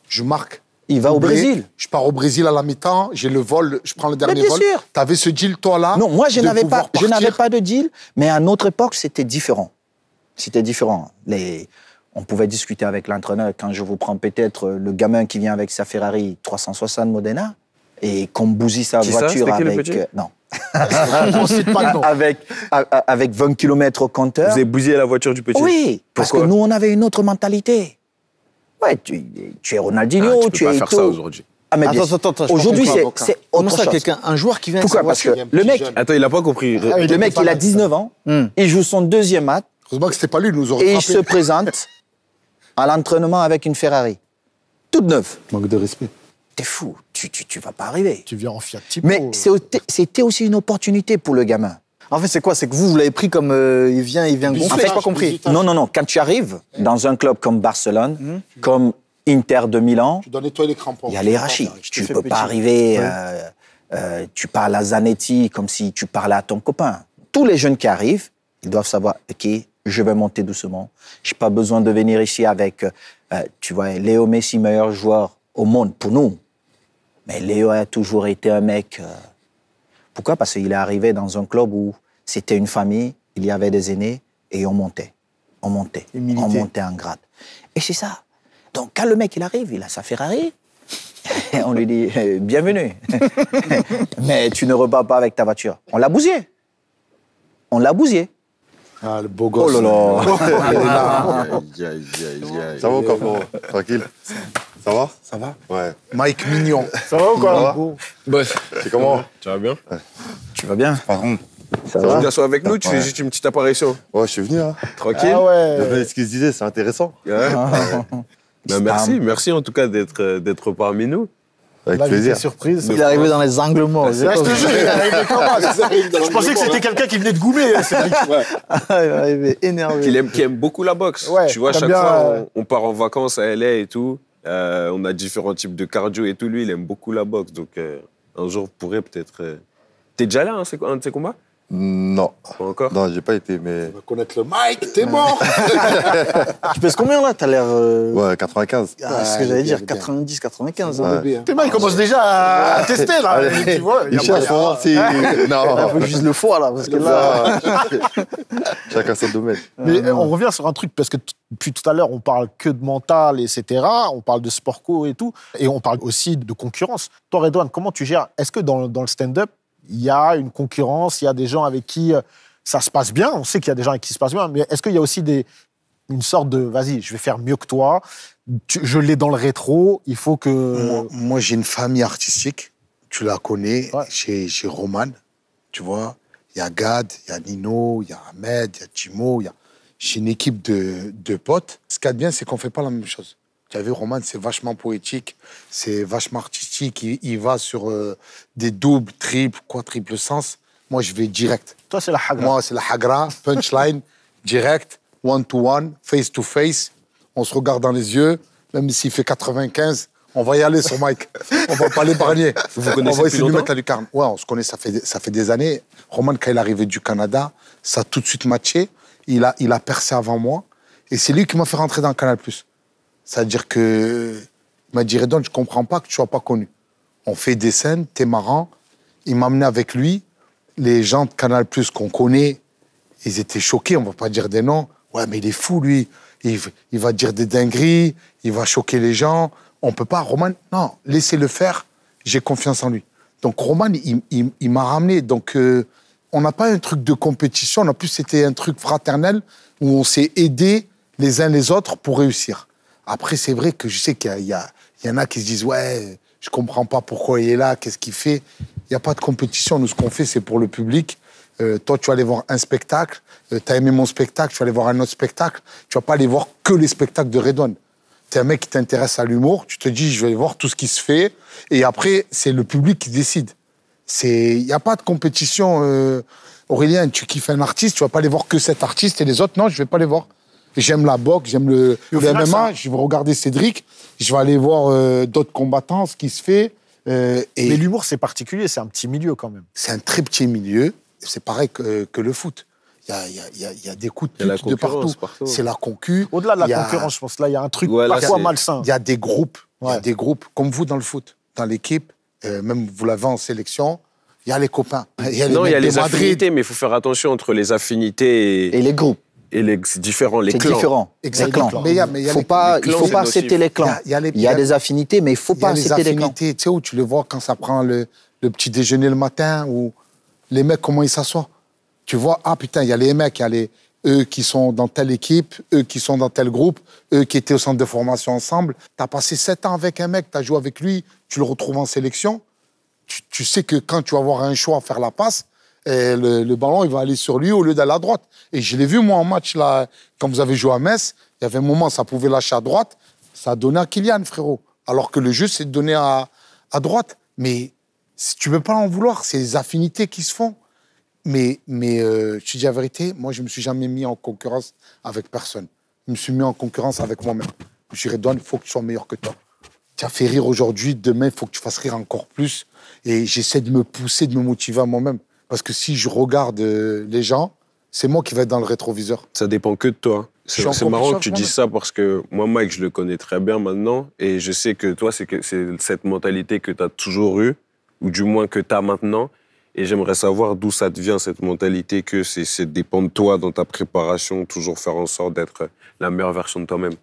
S4: Je marque il va au Brésil. Je pars au Brésil à la mi-temps, j'ai le vol, je prends le dernier mais bien sûr
S1: Tu avais ce deal, toi, là Non, moi, je n'avais pas, je n'avais pas de deal, mais à notre époque, c'était différent. C'était différent. Les, on pouvait discuter avec l'entraîneur. Quand je vous prends peut-être euh, le gamin qui vient avec sa Ferrari 360 Modena et qu'on bousille sa voiture avec. non. avec, avec 20 km au compteur. Vous avez bousillé la voiture du petit Oui, parce que nous, on avait une autre mentalité. Ouais, tu, es Ronaldinho, tu, tu es ah, pas faire ça aujourd'hui. Ah, mais attends, attends, attends, Aujourd'hui, c'est, c'est autre chose. quelqu'un, un joueur qui vient. Pourquoi Parce que le mec. Attends, il a pas compris. Ah, le mec, il a 19 ans. Hmm. Il joue son deuxième match. Heureusement que c'était pas lui, nous aurait. Et il se présente à l'entraînement avec une Ferrari, toute neuve. Manque de respect. T'es fou. Tu, tu, tu vas pas arriver. Tu viens en Fiat Tipo. Mais c'était aussi une opportunité pour le gamin. En fait, c'est quoi C'est que vous, vous
S2: l'avez pris comme euh, il vient, il vient gonfler. En fait, pas compris.
S1: Non, non, non. Quand tu arrives dans un club comme Barcelone, hum. comme Inter de Milan, tu
S2: Il y a l'hierarchie.
S1: Tu peux pas arriver. Euh, euh, tu parles à Zanetti comme si tu parlais à ton copain. Tous les jeunes qui arrivent, ils doivent savoir, OK, je vais monter doucement. J'ai pas besoin de venir ici avec, euh, tu vois, Léo Messi, meilleur joueur au monde pour nous. Mais Léo a toujours été un mec. Euh, pourquoi Parce qu'il est arrivé dans un club où c'était une famille, il y avait des aînés, et on montait, on montait, on montait en grade. Et c'est ça. Donc quand le mec, il arrive, il a sa Ferrari, on lui dit eh, « Bienvenue, mais tu ne repars pas avec ta voiture. » On l'a bousillé. On l'a bousillé.
S3: Ah, le beau gosse. Oh là là. Ça va ou quoi, Tranquille Ça va Ça va Ouais. Mike
S4: Mignon. Ça va ou
S3: quoi C'est comment Tu vas bien Tu vas bien Par bien soit avec nous, tu fais juste une petite apparition. Ouais, je suis venu. Hein. Tranquille. Ah ouais. Ce qu'ils disaient, c'est intéressant. Ah.
S6: Ben, merci, merci en tout cas d'être euh, parmi nous. Avec plaisir. surprise. Il est arrivé dans les
S2: angles morts. Ah, je te jure, il Je pensais que c'était quelqu'un
S6: qui venait de goumer, euh,
S2: ah, il est arrivé énervé. Il aime, aime, beaucoup la boxe. tu vois, chaque fois, euh,
S6: on, part en vacances à LA et tout. on a différents types de cardio et tout. Lui, il aime beaucoup la boxe. Donc, un jour, pourrait peut-être. T'es déjà là, hein, un de ces combats non. Pas encore Non,
S3: j'ai pas été, mais. Tu vas connaître le
S6: Mike,
S2: t'es mort Tu pèses combien là T'as l'air. Euh,
S3: ouais, 95. Ah, c'est ce que ah, j'allais dire,
S2: 90, 95. Hein. T'es mal, il commence déjà à, ah, tester là. tu vois, il cherche voir si. Non. Il faut juste le foie là, parce que là.
S3: Chacun son domaine. Mais euh, on
S5: revient sur un truc, parce que depuis tout à l'heure, on parle que de mental, etc. On parle de sport co et tout. Et on parle aussi de concurrence. Toi, Redouane, comment tu gères Est-ce que dans le stand-up, il y a une concurrence, il y a des gens avec qui euh, ça se passe bien. On sait qu'il y a des gens avec qui ça se passe bien, mais est-ce qu'il y a aussi une sorte de vas-y, je vais faire mieux que toi,
S4: je l'ai dans le rétro, il faut que. Moi, j'ai une famille artistique, tu la connais, j'ai Roman, tu vois, il y a Gad, il y a Nino, il y a Ahmed, il y a Timo, j'ai une équipe de, de potes. Ce qui est bien, c'est qu'on ne fait pas la même chose. Tu as vu, Roman, c'est vachement poétique, c'est vachement artistique qui il, va sur euh, des doubles, triples, quadruples sens. Moi, je vais direct. Toi, c'est la hagra. Moi, c'est la hagra, punchline, direct, one-to-one, face to face. On se regarde dans les yeux, même s'il fait 95, on va y aller sur Mike. on va pas l'épargner. Vous vous connaissez On va essayer de mettre la lucarne. Ouais, on se connaît, ça fait, ça fait des années. Roman, quand il est arrivé du Canada, ça a tout de suite matché. Il a, il a percé avant moi. Et c'est lui qui m'a fait rentrer dans le Canal+. C'est-à-dire que il m'a dit Redon, je comprends pas que tu sois pas connu. On fait des scènes, t'es marrant. Il m'a amené avec lui. Les gens de Canal Plus qu'on connaît, ils étaient choqués, on va pas dire des noms. Ouais, mais il est fou, lui. Il, va dire des dingueries, il va choquer les gens. On peut pas, Roman, non, laissez-le faire, j'ai confiance en lui. Donc Roman, il, m'a ramené. Donc euh, on n'a pas un truc de compétition, en plus c'était un truc fraternel où on s'est aidé les uns les autres pour réussir. Après, c'est vrai que je sais qu'il y, a il y en a qui se disent Ouais, je comprends pas pourquoi il est là, qu'est-ce qu'il fait. Il n'y a pas de compétition. Nous, ce qu'on fait, c'est pour le public. Euh, toi, tu vas aller voir un spectacle. Euh, tu as aimé mon spectacle, tu vas aller voir un autre spectacle. Tu vas pas aller voir que les spectacles de Redon. Tu es un mec qui t'intéresse à l'humour. Tu te dis Je vais aller voir tout ce qui se fait. Et après, c'est le public qui décide. Il n'y a pas de compétition. Euh, Aurélien, tu kiffes un artiste, tu vas pas aller voir que cet artiste et les autres, non, je vais pas les voir. J'aime la boxe, j'aime le, MMA, je vais regarder Cédric je vais aller voir euh, d'autres combattants, ce qui se fait. Euh, mais l'humour, c'est particulier, c'est un petit milieu quand même. C'est un très petit milieu, c'est pareil que, le foot. Il y, a, des coups de, de partout. C'est la concu.
S5: Au-delà de la concurrence, je pense, là, il y a un truc
S4: parfois malsain. Il y a des groupes, y a des groupes, comme vous dans le foot, dans l'équipe, euh, même vous l'avez en sélection, il y a les copains. non, il y a les affinités,
S6: mais il faut faire attention entre les affinités et les groupes et les différents, les clans. C'est différent. Exactement. faut pas, il ne faut pas accepter les clans. Il y, a des
S1: affinités, mais il ne faut
S4: pas accepter les clans. Tu sais où tu le vois quand ça prend le, petit déjeuner le matin ou les mecs, comment ils s'assoient. Tu vois, ah putain, il y a les mecs, il y a les, eux qui sont dans telle équipe, eux qui sont dans tel groupe, eux qui étaient au centre de formation ensemble. Tu as passé sept ans avec un mec, tu as joué avec lui, tu le retrouves en sélection. Tu, tu sais que quand tu vas avoir un choix à faire la passe, et le, ballon, il va aller sur lui au lieu d'aller à droite. Et je l'ai vu, moi, en match, là, quand vous avez joué à Metz, il y avait un moment, ça pouvait lâcher à droite, ça a donné à Kylian, frérot. Alors que le jeu, c'est de donner à, à droite. Mais tu ne peux pas en vouloir, c'est les affinités qui se font. Mais, mais euh, je dis la vérité, moi, je ne me suis jamais mis en concurrence avec personne. Je me suis mis en concurrence avec moi-même. Je lui Don, il faut que tu sois meilleur que toi. Tu as fait rire aujourd'hui, demain, il faut que tu fasses rire encore plus. Et j'essaie de me pousser, de me motiver à moi-même. Parce que si je regarde euh, les gens, c'est moi qui vais être dans le rétroviseur. Ça dépend que de toi. C'est marrant que tu dis
S6: ça parce que moi, Mike, je le connais très bien maintenant. Et je sais que toi, c'est cette mentalité que tu as toujours eue, ou du moins que tu as maintenant. Et j'aimerais savoir d'où ça devient vient, cette mentalité que c'est dépend
S3: de toi dans ta préparation, toujours faire en sorte d'être la meilleure version de toi-même.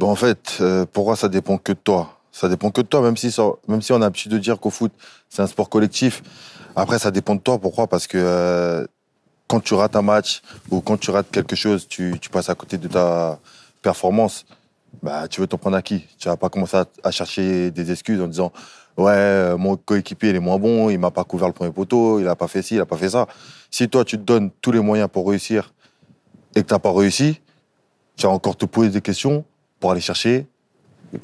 S3: en fait, euh, pourquoi ça dépend que de toi ça dépend que de toi, même si, même si on a l'habitude de dire qu'au foot, c'est un sport collectif. Après, ça dépend de toi. Pourquoi Parce que euh, quand tu rates un match ou quand tu rates quelque chose, tu, passes à côté de ta performance. Bah, tu veux t'en prendre à qui Tu vas pas commencer à, chercher des excuses en disant Ouais, euh, mon coéquipier, il est moins bon, il m'a pas couvert le premier poteau, il a pas fait ci, il a pas fait ça. Si toi, tu te donnes tous les moyens pour réussir et que t'as pas réussi, tu vas encore te poser des questions pour aller chercher.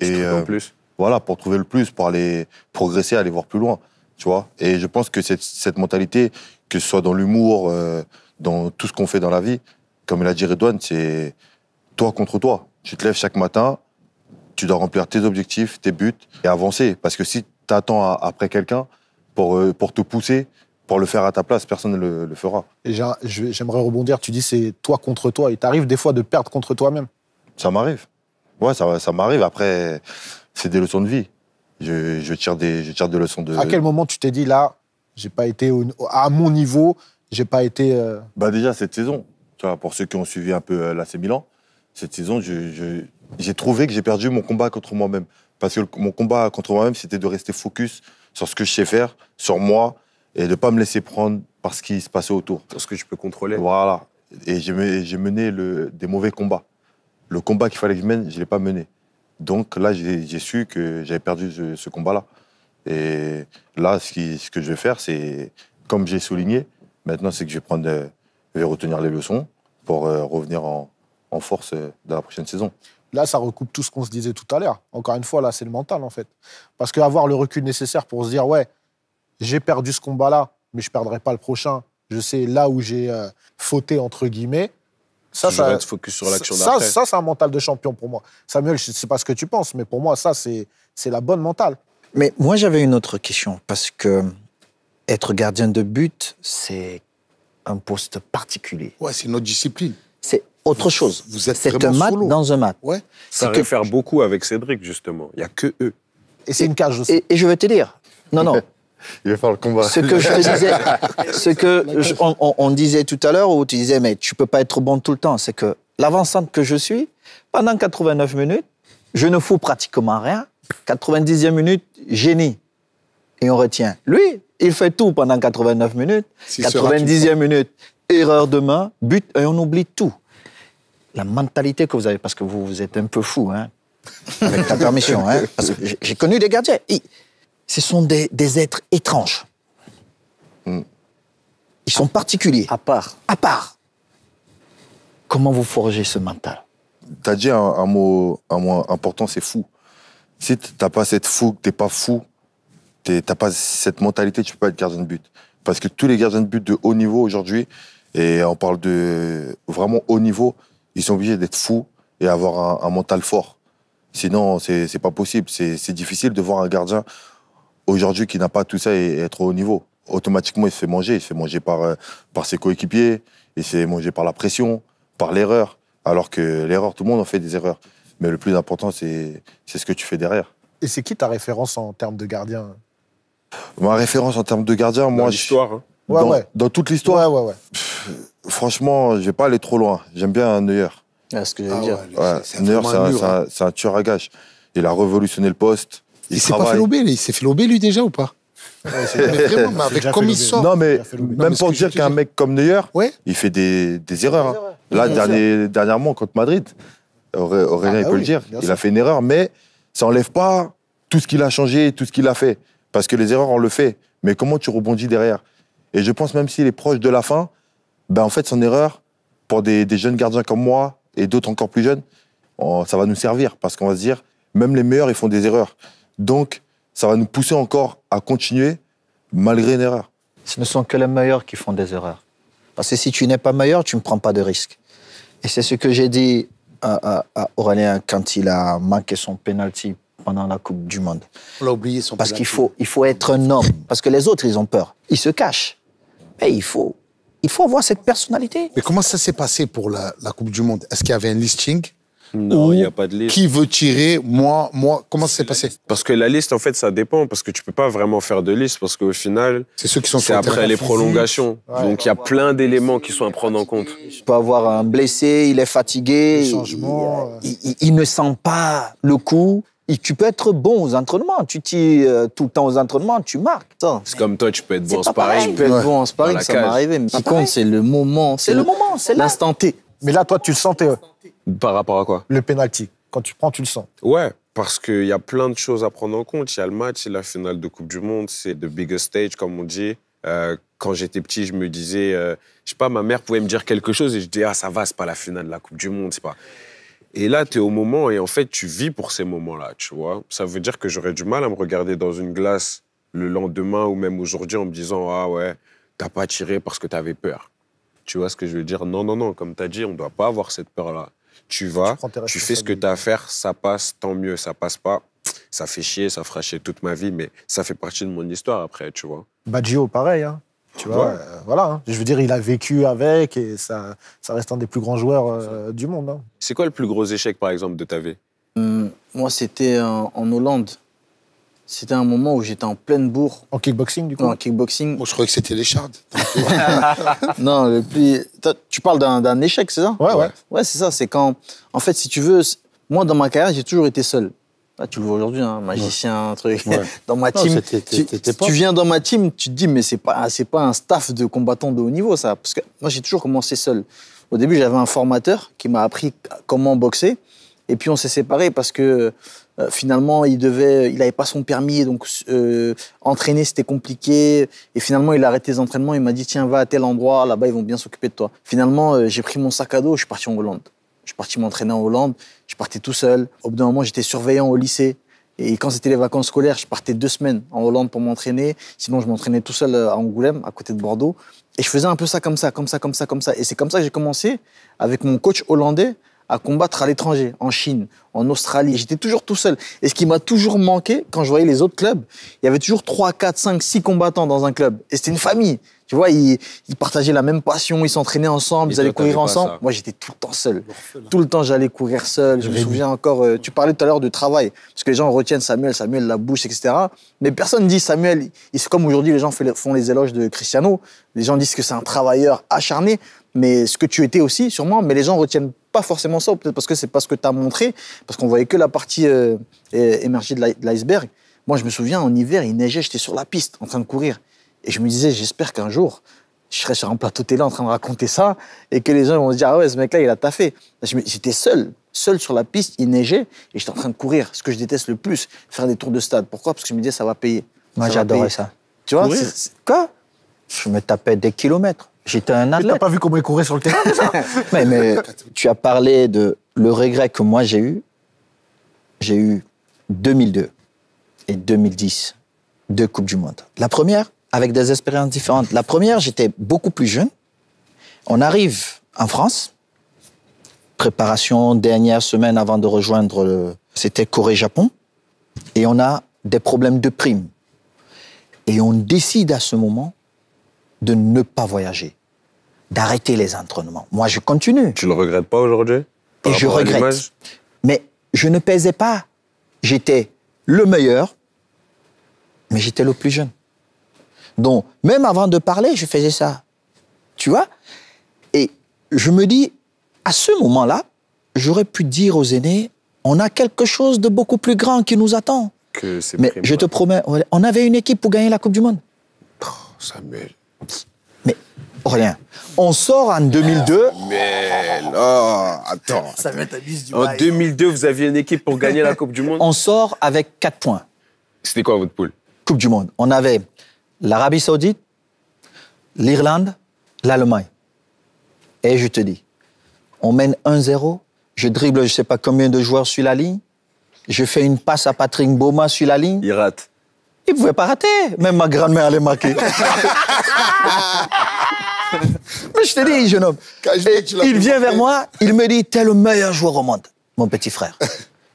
S3: Et, en euh, plus voilà, pour trouver le plus, pour aller progresser, aller voir plus loin, tu vois. Et je pense que cette, mentalité, que ce soit dans l'humour, euh, dans tout ce qu'on fait dans la vie, comme il a dit Redouane, c'est toi contre toi. Tu te lèves chaque matin, tu dois remplir tes objectifs, tes buts et avancer. Parce que si tu attends après quelqu'un pour, euh, pour te pousser, pour le faire à ta place, personne ne le, fera.
S5: fera. J'aimerais rebondir, tu dis c'est toi contre toi, Il t'arrive des fois de perdre contre toi-même.
S3: Ça m'arrive. Ouais, ça m'arrive. Après, c'est des leçons de vie. Je, tire des, je tire leçons de. À quel
S5: moment tu t'es dit là, j'ai pas été à mon niveau, j'ai pas été. Euh,
S3: bah déjà cette saison, tu pour ceux qui ont suivi un peu euh, l'AC Milan, cette saison, j'ai trouvé que j'ai perdu mon combat contre moi-même. Parce que mon combat contre moi-même, c'était de rester focus sur ce que je sais faire, sur moi, et de pas me laisser prendre par ce qui se passait autour. Sur ce que je peux contrôler. Voilà. Et j'ai mené des mauvais combats. Le combat qu'il fallait que je mène, je l'ai pas mené. Donc là, j'ai su que j'avais perdu ce, combat-là. Et là, ce, que je vais faire, c'est, comme j'ai souligné, maintenant, c'est que je vais, prendre, vais retenir les leçons pour euh, revenir en, force euh, dans la prochaine saison. Là, ça recoupe tout ce qu'on se
S5: disait tout à l'heure. Encore une fois, là, c'est le mental, en fait. Parce qu'avoir le recul nécessaire pour se dire, ouais, j'ai perdu ce combat-là, mais je ne perdrai pas le prochain. Je sais là où j'ai euh, fauté, entre guillemets. Ça, focus sur l'action ça, c'est un mental de champion pour moi. Samuel, je ne sais pas ce que tu penses, mais pour moi, ça, c'est, c'est la bonne mentale.
S1: Mais moi, j'avais une autre question, parce que être gardien de but, c'est un poste particulier. Ouais, c'est notre discipline. C'est autre chose. Vous, êtes c'est un dans un match Ouais.
S6: Ça réfère faire beaucoup avec Cédric, justement. Il n'y a que eux.
S1: Et c'est une cage aussi. Et, et je vais te dire,
S6: non, non,
S3: Il va faire le combat. Ce que je disais, ce que
S1: on, disait tout à l'heure, où tu disais, mais tu peux pas être bon tout le temps, c'est que l'avancante que je suis, pendant 89 minutes, je ne fous pratiquement rien. 90e minute, génie. Et on retient. Lui, il fait tout pendant 89 minutes. 90e minute, erreur de main, but, et on oublie tout. La mentalité que vous avez, parce que vous, êtes un peu fou, hein, avec ta permission, hein, parce que j'ai connu des gardiens ce sont des, êtres étranges. Hmm. Ils sont particuliers. À part. À part.
S3: Comment vous forgez ce mental Tu as dit un, mot, un mot important, c'est fou. Si tu n'as pas cette fou, tu pas fou, tu pas cette mentalité, tu ne peux pas être gardien de but. Parce que tous les gardiens de but de haut niveau aujourd'hui, et on parle de vraiment haut niveau, ils sont obligés d'être fous et avoir un, mental fort. Sinon, ce n'est pas possible. C'est difficile de voir un gardien aujourd'hui qui n'a pas tout ça et être au niveau. Automatiquement, il se fait manger. Il se fait manger par, euh, par ses coéquipiers, il se fait manger par la pression, par l'erreur. Alors que l'erreur, tout le monde en fait des erreurs. Mais le plus important, c'est ce que tu fais derrière.
S5: Et c'est qui ta référence en termes de gardien
S3: Ma référence en termes de gardien, dans moi. L'histoire. Hein. dans, toute l'histoire. Ouais, ouais, franchement, je vais pas aller trop loin. J'aime bien un Neuer. Ah, ce que ah dire. c'est un, hein. un tueur à gage. Il a révolutionné le poste. Il, s'est pas fait lober,
S4: il s'est fait lui déjà ou pas ouais, mais vraiment, mais avec comme il sort.
S3: Non, mais même pour dire qu'un mec comme Neuer, ouais. il fait des, des erreurs. Hein. Là, dernièrement, contre Madrid, Aurélien, ah, il bah peut le dire, il a fait une erreur, mais ça n'enlève pas tout ce qu'il a changé, tout ce qu'il a fait. Parce que les erreurs, on le fait. Mais comment tu rebondis derrière Et je pense, même s'il est proche de la fin, ben en fait, son erreur, pour des, des jeunes gardiens comme moi et d'autres encore plus jeunes, ça va nous servir. Parce qu'on va se dire, même les meilleurs, ils font des erreurs. Donc, ça va nous pousser encore à continuer malgré une erreur. Ce ne sont que les meilleurs qui font des erreurs. Parce que si tu n'es pas meilleur, tu ne prends
S1: pas de risques. Et c'est ce que j'ai dit à, Aurélien quand il a manqué son penalty pendant la Coupe du Monde. On l'a oublié son Parce qu'il faut, il faut être un homme. Parce que les autres, ils ont peur. Ils se cachent. Mais il faut, il faut avoir cette personnalité. Mais comment ça
S4: s'est passé pour la, la Coupe du Monde Est-ce qu'il y avait un listing
S6: non, il n'y a pas de liste. Qui
S4: veut tirer Moi, moi. Comment ça s'est passé
S6: Parce que la liste, en fait, ça dépend. Parce que tu peux pas vraiment faire de liste. Parce qu'au final, c'est ceux qui sont après les prolongations. Donc il y a plein d'éléments qui sont à prendre en compte.
S1: Tu peux avoir un blessé, il est fatigué. Euh. Il, ne sent pas le coup. Et tu peux être bon aux entraînements. Tu tires euh, tout le temps aux entraînements, tu marques. C'est
S2: comme toi, tu peux être bon en sparring. Tu peux être bon en sparring, ça m'est arrivé. Mais qui compte, c'est le moment. C'est le, moment, c'est l'instant T. Mais là, toi, tu le sentais. Par rapport à quoi Le penalty. Quand tu prends, tu le sens.
S6: Ouais, parce qu'il y a plein de choses à prendre en compte. Il y a le match, la finale de Coupe du Monde, c'est the biggest stage, comme on dit. Euh, quand j'étais petit, je me disais, euh, je sais pas, ma mère pouvait me dire quelque chose et je disais « ah, ça va, c'est pas la finale de la Coupe du Monde, c'est pas. Et là, tu es au moment et en fait, tu vis pour ces moments-là, tu vois. Ça veut dire que j'aurais du mal à me regarder dans une glace le lendemain ou même aujourd'hui en me disant, ah ouais, t'as pas tiré parce que tu avais peur. Tu vois ce que je veux dire Non, non, non, comme t'as dit, on ne doit pas avoir cette peur-là tu vas, tu, fais ce que tu as à faire, ça passe, tant mieux, ça passe pas. Ça fait chier, ça fera chier toute ma vie, mais ça fait partie de mon histoire après, tu vois.
S5: Baggio, pareil, hein. Tu vois, euh, voilà. Hein. Je veux dire, il a vécu avec et ça,
S2: ça reste un des plus grands joueurs euh, du monde. Hein.
S6: C'est quoi le plus gros échec, par exemple, de ta vie
S2: hum, Moi, c'était en Hollande. C'était un moment où j'étais en pleine bourre. En kickboxing, du coup En kickboxing. je croyais que c'était les shards. non, le plus... Tu parles d'un échec, c'est ça Ouais, ouais. Ouais, c'est ça. C'est quand. En fait, si tu veux, moi, dans ma carrière, j'ai toujours été seul. Ah, tu le vois aujourd'hui, un hein, magicien, un truc. Dans ma team, tu, viens dans ma team, tu te dis, mais c'est pas, c'est pas un staff de combattants de haut niveau, ça. Parce que moi, j'ai toujours commencé seul. Au début, j'avais un formateur qui m'a appris comment boxer. Et puis, on s'est séparés parce que euh, finalement, il devait, il n'avait pas son permis, donc euh, entraîner c'était compliqué. Et finalement, il a arrêté les entraînements. Il m'a dit tiens, va à tel endroit, là-bas ils vont bien s'occuper de toi. Finalement, euh, j'ai pris mon sac à dos, je suis parti en Hollande. Je suis parti m'entraîner en Hollande. Je partais tout seul. Au bout d'un moment, j'étais surveillant au lycée. Et quand c'était les vacances scolaires, je partais deux semaines en Hollande pour m'entraîner. Sinon, je m'entraînais tout seul à Angoulême, à côté de Bordeaux. Et je faisais un peu ça comme ça, comme ça, comme ça, comme ça. Et c'est comme ça que j'ai commencé avec mon coach hollandais à combattre à l'étranger, en Chine, en Australie. J'étais toujours tout seul. Et ce qui m'a toujours manqué quand je voyais les autres clubs, il y avait toujours 3, 4, 5, 6 combattants dans un club. Et c'était une famille. Tu vois, ils, partageaient la même passion, ils s'entraînaient ensemble, ils allaient courir ensemble. Moi, j'étais tout le temps seul. Tout le temps, j'allais courir seul. Je, me souviens encore, euh, tu parlais tout à l'heure du travail, parce que les gens retiennent Samuel, Samuel la bouche, etc. Mais personne dit Samuel, C'est comme aujourd'hui les gens font les éloges de Cristiano, les gens disent que c'est un travailleur acharné mais ce que tu étais aussi, sûrement, mais les gens retiennent pas forcément ça, peut-être parce que c'est pas ce que tu as montré, parce qu'on voyait que la partie euh, émergée de l'iceberg. Moi, je me souviens, en hiver, il neigeait, j'étais sur la piste en train de courir. Et je me disais, j'espère qu'un jour, je serai sur un plateau télé en train de raconter ça et que les gens vont se dire, ah ouais, ce mec-là, il a taffé. J'étais seul, seul sur la piste, il neigeait et j'étais en train de courir. Ce que je déteste le plus, faire des tours de stade. Pourquoi Parce que je me disais, ça va payer. Moi, j'adorais ça. Tu vois
S1: Quoi Je me tapais des kilomètres. J'étais un athlète. Tu n'as pas vu comment il courait sur le terrain, ça mais, mais tu as parlé de le regret que moi j'ai eu. J'ai eu 2002 et 2010, deux Coupes du Monde. La première, avec des expériences différentes. La première, j'étais beaucoup plus jeune. On arrive en France, préparation dernière semaine avant de rejoindre, le... c'était Corée-Japon, et on a des problèmes de primes. Et on décide à ce moment de ne pas voyager, d'arrêter les entraînements. Moi, je
S6: continue. Tu le regrettes pas aujourd'hui Et je regrette.
S1: Mais je ne pesais pas. J'étais le meilleur, mais j'étais le plus jeune. Donc, même avant de parler, je faisais ça. Tu vois Et je me dis, à ce moment-là, j'aurais pu dire aux aînés, on a quelque chose de beaucoup plus grand qui nous attend. Mais je te promets, on avait une équipe pour gagner la Coupe du Monde.
S6: Ça Samuel. Mais rien.
S1: on sort en 2002.
S6: Ah, mais là, attends. En 2002, vous aviez une équipe pour gagner la Coupe du Monde
S1: On sort avec 4 points. C'était quoi votre poule Coupe du Monde. On avait l'Arabie Saoudite, l'Irlande, l'Allemagne. Et je te dis, on mène 1-0, je dribble je ne sais pas combien de joueurs sur la ligne, je fais une passe à Patrick Boma sur la ligne. Il rate il pouvait pas rater. Même ma grand-mère allait marquer. Mais je te dis, jeune homme, il vient vers moi, il me dit, t'es le meilleur joueur au monde, mon petit frère.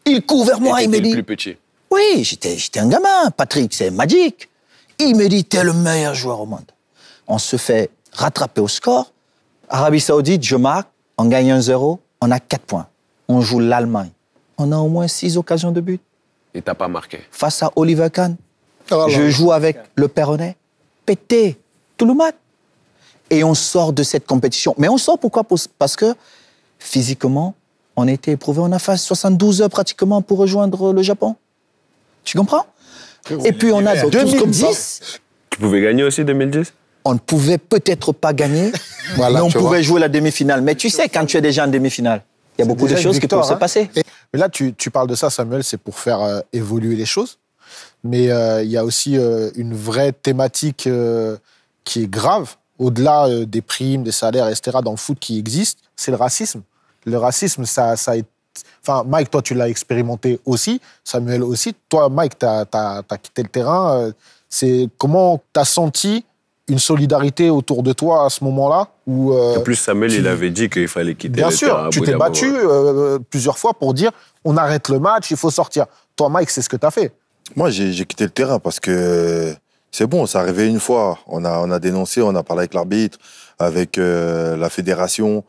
S1: Il court vers moi, il me dit... le plus petit. Oui, j'étais, j'étais un gamin. Patrick, c'est magique. Il me dit, t'es le meilleur joueur au monde. On se fait rattraper au score. Arabie Saoudite, je marque, on gagne 1-0, on a 4 points. On joue l'Allemagne. On a au moins 6 occasions de but.
S6: Et t'as pas marqué.
S1: Face à Oliver Kahn, je joue avec le Perronnet, Pété, Touloumat. Et on sort de cette compétition. Mais on sort pourquoi Parce que physiquement, on était été éprouvés. On a fait 72 heures pratiquement pour rejoindre le Japon. Tu comprends Et puis on a 2010.
S6: Tu pouvais gagner aussi 2010
S1: on ne pouvait peut-être pas gagner, mais on pouvait jouer la demi-finale. Mais tu sais, quand tu es déjà en demi-finale, il y a beaucoup de choses qui peuvent se hein. passer. là, tu, parles de ça, Samuel, c'est
S5: pour faire euh, évoluer les choses mais euh, il y a aussi euh, une vraie thématique euh, qui est grave, au-delà des primes, des salaires, etc., dans le foot qui existe, c'est le racisme. Le racisme, ça, a été Enfin, Mike, toi, tu l'as expérimenté aussi, Samuel aussi. Toi, Mike, tu as, quitté le terrain. C'est Comment tu as senti une solidarité autour de toi à ce moment-là ou En plus, Samuel, il avait
S6: dit qu'il
S3: fallait quitter le terrain. Bien sûr, tu t'es battu
S5: plusieurs fois pour dire on arrête le match, il faut sortir.
S3: Toi, Mike, c'est ce que tu as fait. Moi, j'ai quitté le terrain parce que c'est bon, ça arrivait une fois. On a, on a dénoncé, on a parlé avec l'arbitre, avec euh, la fédération,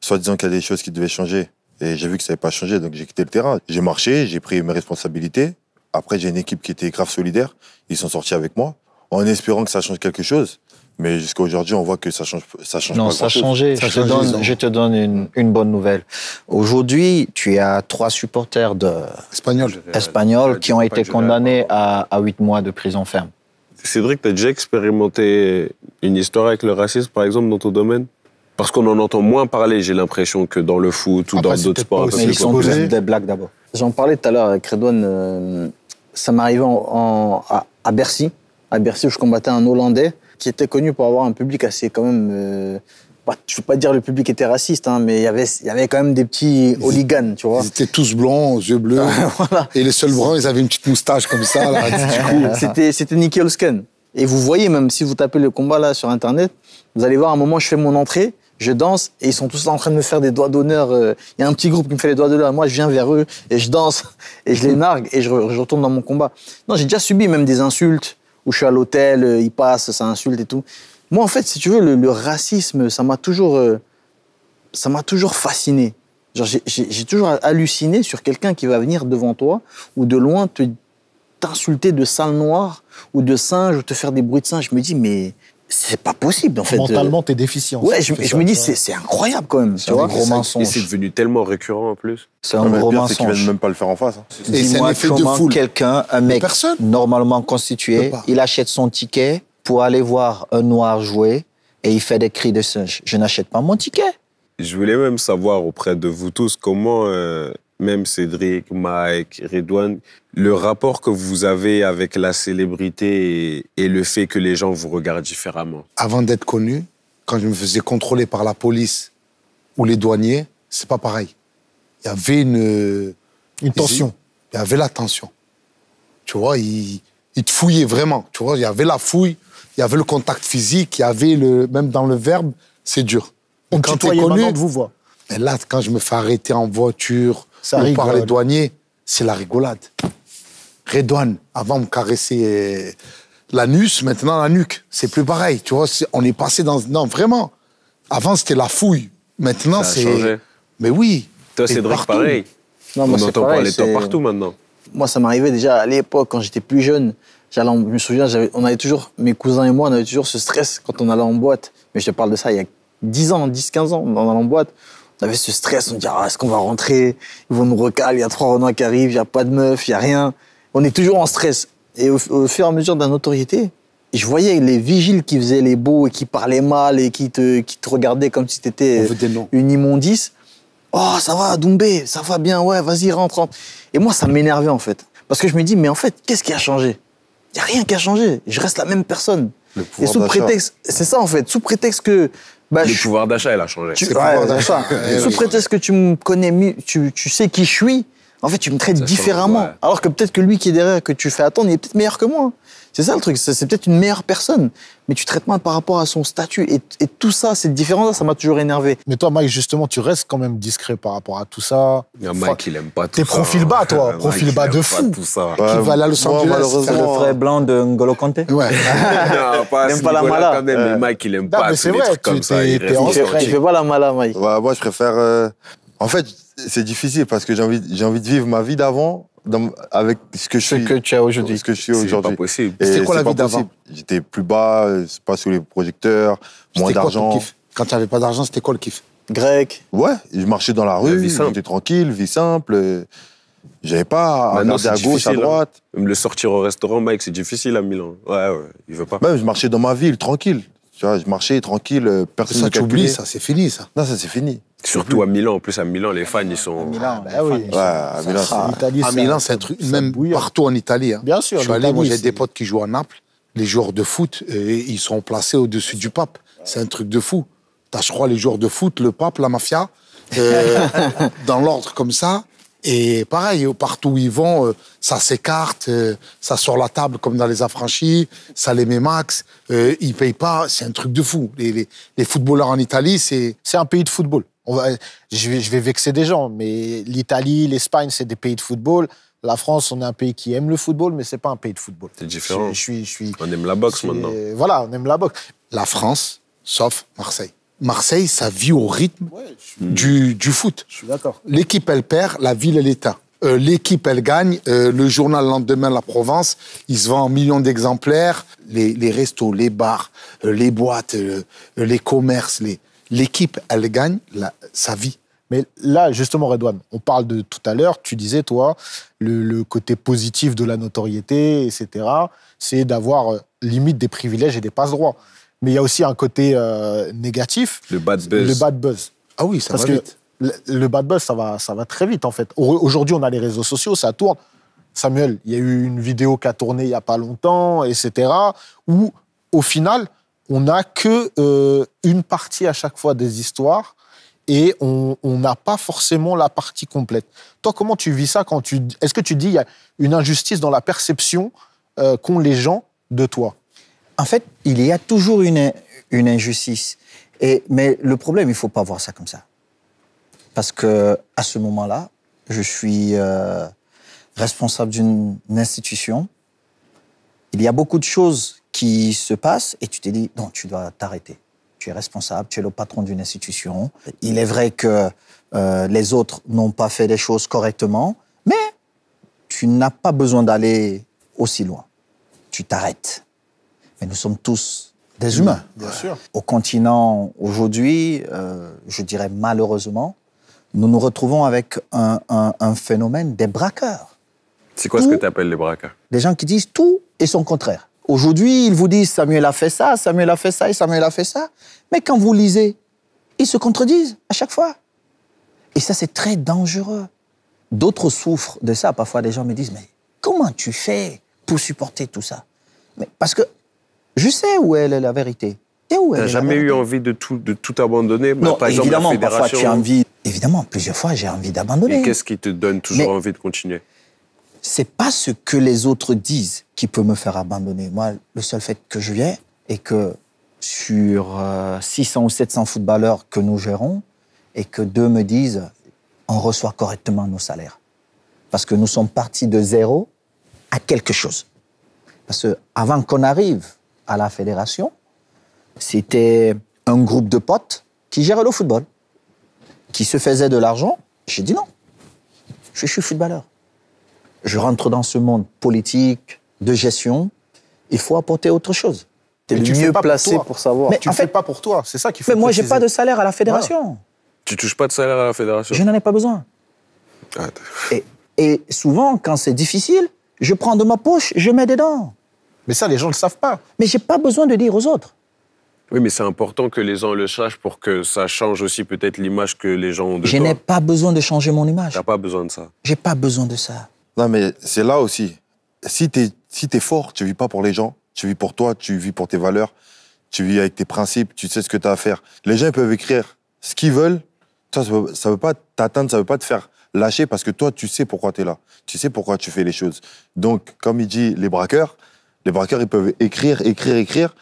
S3: soit disant qu'il y a des choses qui devaient changer. Et j'ai vu que ça n'avait pas changé, donc j'ai quitté le terrain. J'ai marché, j'ai pris mes responsabilités. Après, j'ai une équipe qui était grave solidaire. Ils sont sortis avec moi, en espérant que ça change quelque chose. Mais jusqu'à aujourd'hui, on voit que ça change, ça change non, pas ça a changé. Ça je, te donne, je, te
S1: donne, une, bonne nouvelle. Aujourd'hui, tu as trois supporters de espagnols qui ont été condamnés à, huit mois de prison ferme.
S6: Cédric, tu as déjà expérimenté une histoire avec le racisme, par exemple, dans ton domaine Parce qu'on en entend moins parler, j'ai l'impression, que dans le foot ou dans d'autres sports. Mais ils sont des
S2: blagues d'abord. J'en parlais tout à l'heure avec Redouane. Euh, ça m'arrivait à, à Bercy. À Bercy, où je combattais un Hollandais qui était connu pour avoir un public assez quand même. Euh, bah, je ne veux pas dire le public était raciste, hein, mais y il y avait quand même des petits hooligans, tu vois. Ils étaient tous blancs, aux yeux bleus. Et les seuls bruns, ils avaient une petite moustache comme ça. C'était c'était Nicky scan Et vous voyez, même si vous tapez le combat là sur Internet, vous allez voir, à un moment, je fais mon entrée, je danse, et ils sont tous en train de me faire des doigts d'honneur. Euh, il y a un petit groupe qui me fait les doigts d'honneur, moi, je viens vers eux, et je danse, et je les nargue, et je, je retourne dans mon combat. Non, j'ai déjà subi même des insultes où je suis à l'hôtel, euh, il passe, ça insulte et tout. Moi, en fait, si tu veux, le, racisme, ça m'a toujours, euh, ça m'a toujours fasciné. j'ai toujours halluciné sur quelqu'un qui va venir devant toi ou de loin te t'insulter de sale noir ou de singe ou te faire des bruits de singe. Je me dis, mais c'est pas possible en fait. Mentalement, t'es déficient. Ouais, je, me dis, c'est incroyable quand même. Tu vois, gros mensonge. C'est
S6: devenu tellement récurrent en plus. C'est un gros mensonge. C'est qu'ils même pas le faire en face. Hein. Dis-moi comment
S1: quelqu'un, un mec normalement constitué, il achète son ticket pour aller voir un noir jouer et il fait des cris de singe. Je n'achète pas mon ticket.
S6: Je voulais même savoir auprès de vous tous comment euh, même Cédric, Mike, Redouane, le rapport que vous avez avec la célébrité et, le fait que les gens vous regardent différemment
S4: Avant d'être connu, quand je me faisais contrôler par la police ou les douaniers, c'est pas pareil. Il y avait une, une tension. Il y avait la tension. Tu vois, ils il te fouillaient vraiment. Tu vois, il y avait la fouille, il y avait le contact physique, il y avait le même dans le verbe, c'est dur. On quand tu es connu, vous voit. Mais là, quand je me fais arrêter en voiture, ou par les douaniers, c'est la rigolade. Redouane, avant me caresser euh, l'anus, maintenant la nuque. C'est plus pareil, tu vois. on est passé dans. Non, vraiment. Avant, c'était la fouille. Maintenant, c'est. Mais oui.
S6: Toi, c'est pareil. Non, moi, on entend pareil, les de partout maintenant.
S2: Moi, ça m'arrivait déjà à l'époque, quand j'étais plus jeune. Je me souviens, on avait toujours, mes cousins et moi, on avait toujours ce stress quand on allait en boîte. Mais je te parle de ça il y a 10 ans, 10, 15 ans, on allait en boîte. On avait ce stress, on disait, ah, est-ce qu'on va rentrer Ils vont nous recaler, il y a trois renards qui arrivent, il n'y a pas de meuf, il n'y a rien on est toujours en stress. Et au, fur et à mesure de la notoriété, je voyais les vigiles qui faisaient les beaux et qui parlaient mal et qui te, qui te regardaient comme si tu étais une immondice. Oh, ça va, Doumbé, ça va bien, ouais, vas-y, rentre, Et moi, ça m'énervait en fait. Parce que je me dis, mais en fait, qu'est-ce qui a changé Il n'y a rien qui a changé. Je reste la même personne. Le et sous prétexte, c'est ça en fait, sous prétexte que.
S6: Bah, le pouvoir d'achat, elle a changé. Tu, pouvoir
S2: eh sous prétexte que tu me connais mieux, tu sais qui je suis, en fait, tu me traites différemment. Alors que peut-être que lui qui est derrière, que tu fais attendre, il est peut-être meilleur que moi. C'est ça le truc. C'est peut-être une meilleure personne. Mais tu traites mal par rapport à son statut. Et, tout ça, cette différence-là, ça m'a toujours énervé. Mais toi, Mike, justement, tu restes quand même discret par rapport à tout ça.
S6: Il y a Mike, qui il aime pas T'es profil bas, toi. profil bas de fou. Tout ça. qui va là, le sang malheureusement. Le frère
S1: blanc de N'Golo Kanté. Ouais. il
S6: aime pas la mala. Mike, il aime pas. Mais c'est vrai, tu comme Il pas
S3: la malade, Mike. moi, je préfère. Euh, en fait, c'est difficile parce que j'ai envie, j'ai envie de vivre ma vie d'avant avec ce que je suis. que tu as aujourd'hui. Ce que je suis aujourd'hui. C'est pas possible. C'était quoi la vie d'avant J'étais plus bas, euh, pas sous les projecteurs, moins d'argent. Quand tu n'avais pas d'argent, c'était quoi le kiff Grec. Ouais, je marchais dans la rue, j'étais tranquille, vie simple. Euh, j'avais pas à à gauche, à hein. droite. le sortir au restaurant, Mike, c'est difficile à Milan. Ouais, ouais, il veut pas. Même je marchais dans ma ville, tranquille. Tu vois, je marchais tranquille, euh, personne ne Ça, ça, c'est fini, ça. Non, ça, c'est fini.
S6: Surtout à Milan, en plus à Milan, les fans ils sont. À Milan, ah, bah oui. Ouais, Milan, c'est. À Milan, c'est un truc,
S4: même hein. partout en Italie. Hein. Bien sûr. Je suis allé, moi j'ai des potes qui jouent à Naples, les joueurs de foot, euh, ils sont placés au-dessus du pape. C'est un truc de fou. T'as, je crois, les joueurs de foot, le pape, la mafia, euh, dans l'ordre comme ça. Et pareil, partout où ils vont, euh, ça s'écarte, euh, ça sort la table comme dans les affranchis, ça les met max, ils euh, ils payent pas, c'est un truc de fou. Les, footballeurs en Italie, c'est... C'est un pays de football. On va,
S5: je, vais, vexer des gens, mais l'Italie, l'Espagne, c'est des pays de football. La France, on est un pays qui aime le football, mais c'est pas un pays de football.
S6: C'est différent. suis, suis, on aime la boxe maintenant. Voilà, on
S4: aime la boxe. La France, sauf Marseille. Marseille, ça vit au rythme du, foot. Je suis d'accord. L'équipe, elle perd, la ville, elle l'État. Euh, l'équipe, elle gagne. Euh, le journal, le lendemain, La Provence, il se vend en millions d'exemplaires. Les, les, restos, les bars, euh, les boîtes, les commerces, l'équipe, elle gagne la... sa
S5: vie. Mais là, justement, Redouane, on parle de tout à l'heure, tu disais, toi, le, le, côté positif de la notoriété, etc., c'est d'avoir limite des privilèges et des passe-droits. Mais il y a aussi un côté euh, négatif. Le
S6: bad buzz. Le bad
S5: buzz. Ah oui, ça va vite. Le, bad buzz, ça va, ça va très vite, en fait. Aujourd'hui, on a les réseaux sociaux, ça tourne. Samuel, il y a eu une vidéo qui a tourné il n'y a pas longtemps, etc., où, au final, on n'a que euh, une partie à chaque fois des histoires et on n'a pas forcément la partie complète. Toi, comment tu vis ça quand tu... Est-ce que tu dis qu'il y a
S1: une injustice dans la perception euh, qu'ont les gens de toi en fait, il y a toujours une, injustice. mais le problème, il ne faut pas voir ça comme ça. Parce que à ce moment-là, je suis euh, responsable d'une institution. Il y a beaucoup de choses qui se passent et tu t'es dit: non, tu dois t'arrêter. Tu es responsable, tu es le patron d'une institution. Il est vrai que euh, les autres n'ont pas fait les choses correctement, mais tu n'as pas besoin d'aller aussi loin. Tu t'arrêtes nous sommes tous des humains. Bien sûr. Au continent, aujourd'hui, euh, je dirais malheureusement, nous nous retrouvons avec un, phénomène des braqueurs.
S6: C'est quoi ce que tu appelles les braqueurs
S1: Des gens qui disent tout et son contraire. Aujourd'hui, ils vous disent Samuel a fait ça, Samuel a fait ça et Samuel a fait ça. Mais quand vous lisez, ils se contredisent à chaque fois. Et ça, c'est très dangereux. D'autres souffrent de ça. Parfois, des gens me disent Mais comment tu fais pour supporter tout ça mais Parce que je sais où est la vérité. Tu n'as jamais eu envie
S6: de tout, abandonner bah, Non, par évidemment, parfois tu as envie. Évidemment, plusieurs fois j'ai envie d'abandonner. Mais qu'est-ce qui te donne toujours envie de continuer C'est
S1: pas ce que les autres disent qui peut me faire abandonner. Moi, le seul fait que je viens est que sur 600 euh, ou 700 footballeurs que nous gérons, et que deux me disent on reçoit correctement nos salaires. Parce que nous sommes partis de zéro à quelque chose. Parce que avant qu'on arrive à la fédération. C'était un groupe de potes qui gérait le football, qui se faisait de l'argent. J'ai dit non, je suis footballeur. Je rentre dans ce monde politique, de gestion. Il faut apporter autre chose.
S6: Tu le mieux placé pour, savoir.
S1: Mais tu ne fait, fais pas pour toi, c'est ça qu'il faut. Mais moi, je n'ai pas de salaire à la fédération. Tu Tu touches pas de salaire à la fédération. Je n'en ai pas besoin. Ah, et, et souvent, quand c'est difficile, je prends de ma poche, je mets dedans. Mais ça, les gens ne le savent pas. Mais j'ai pas besoin de dire aux
S6: autres. Oui, mais c'est important que les gens le sachent pour que ça change aussi peut-être l'image que les
S3: gens ont de Je
S1: n'ai pas besoin de changer mon image.
S3: n'as pas besoin de ça.
S1: J'ai pas besoin de ça.
S3: Non, mais c'est là aussi. Si tu si es fort, tu vis pas pour les gens, tu vis pour toi, tu vis pour tes valeurs, tu vis avec tes principes, tu sais ce que tu as à faire. Les gens peuvent écrire ce qu'ils veulent. Ça, ne veut, pas t'atteindre, ça veut pas te faire lâcher parce que toi, tu sais pourquoi tu es là. Tu sais pourquoi tu fais les choses. Donc, comme il dit les braqueurs, les braqueurs, ils peuvent écrire, écrire, écrire.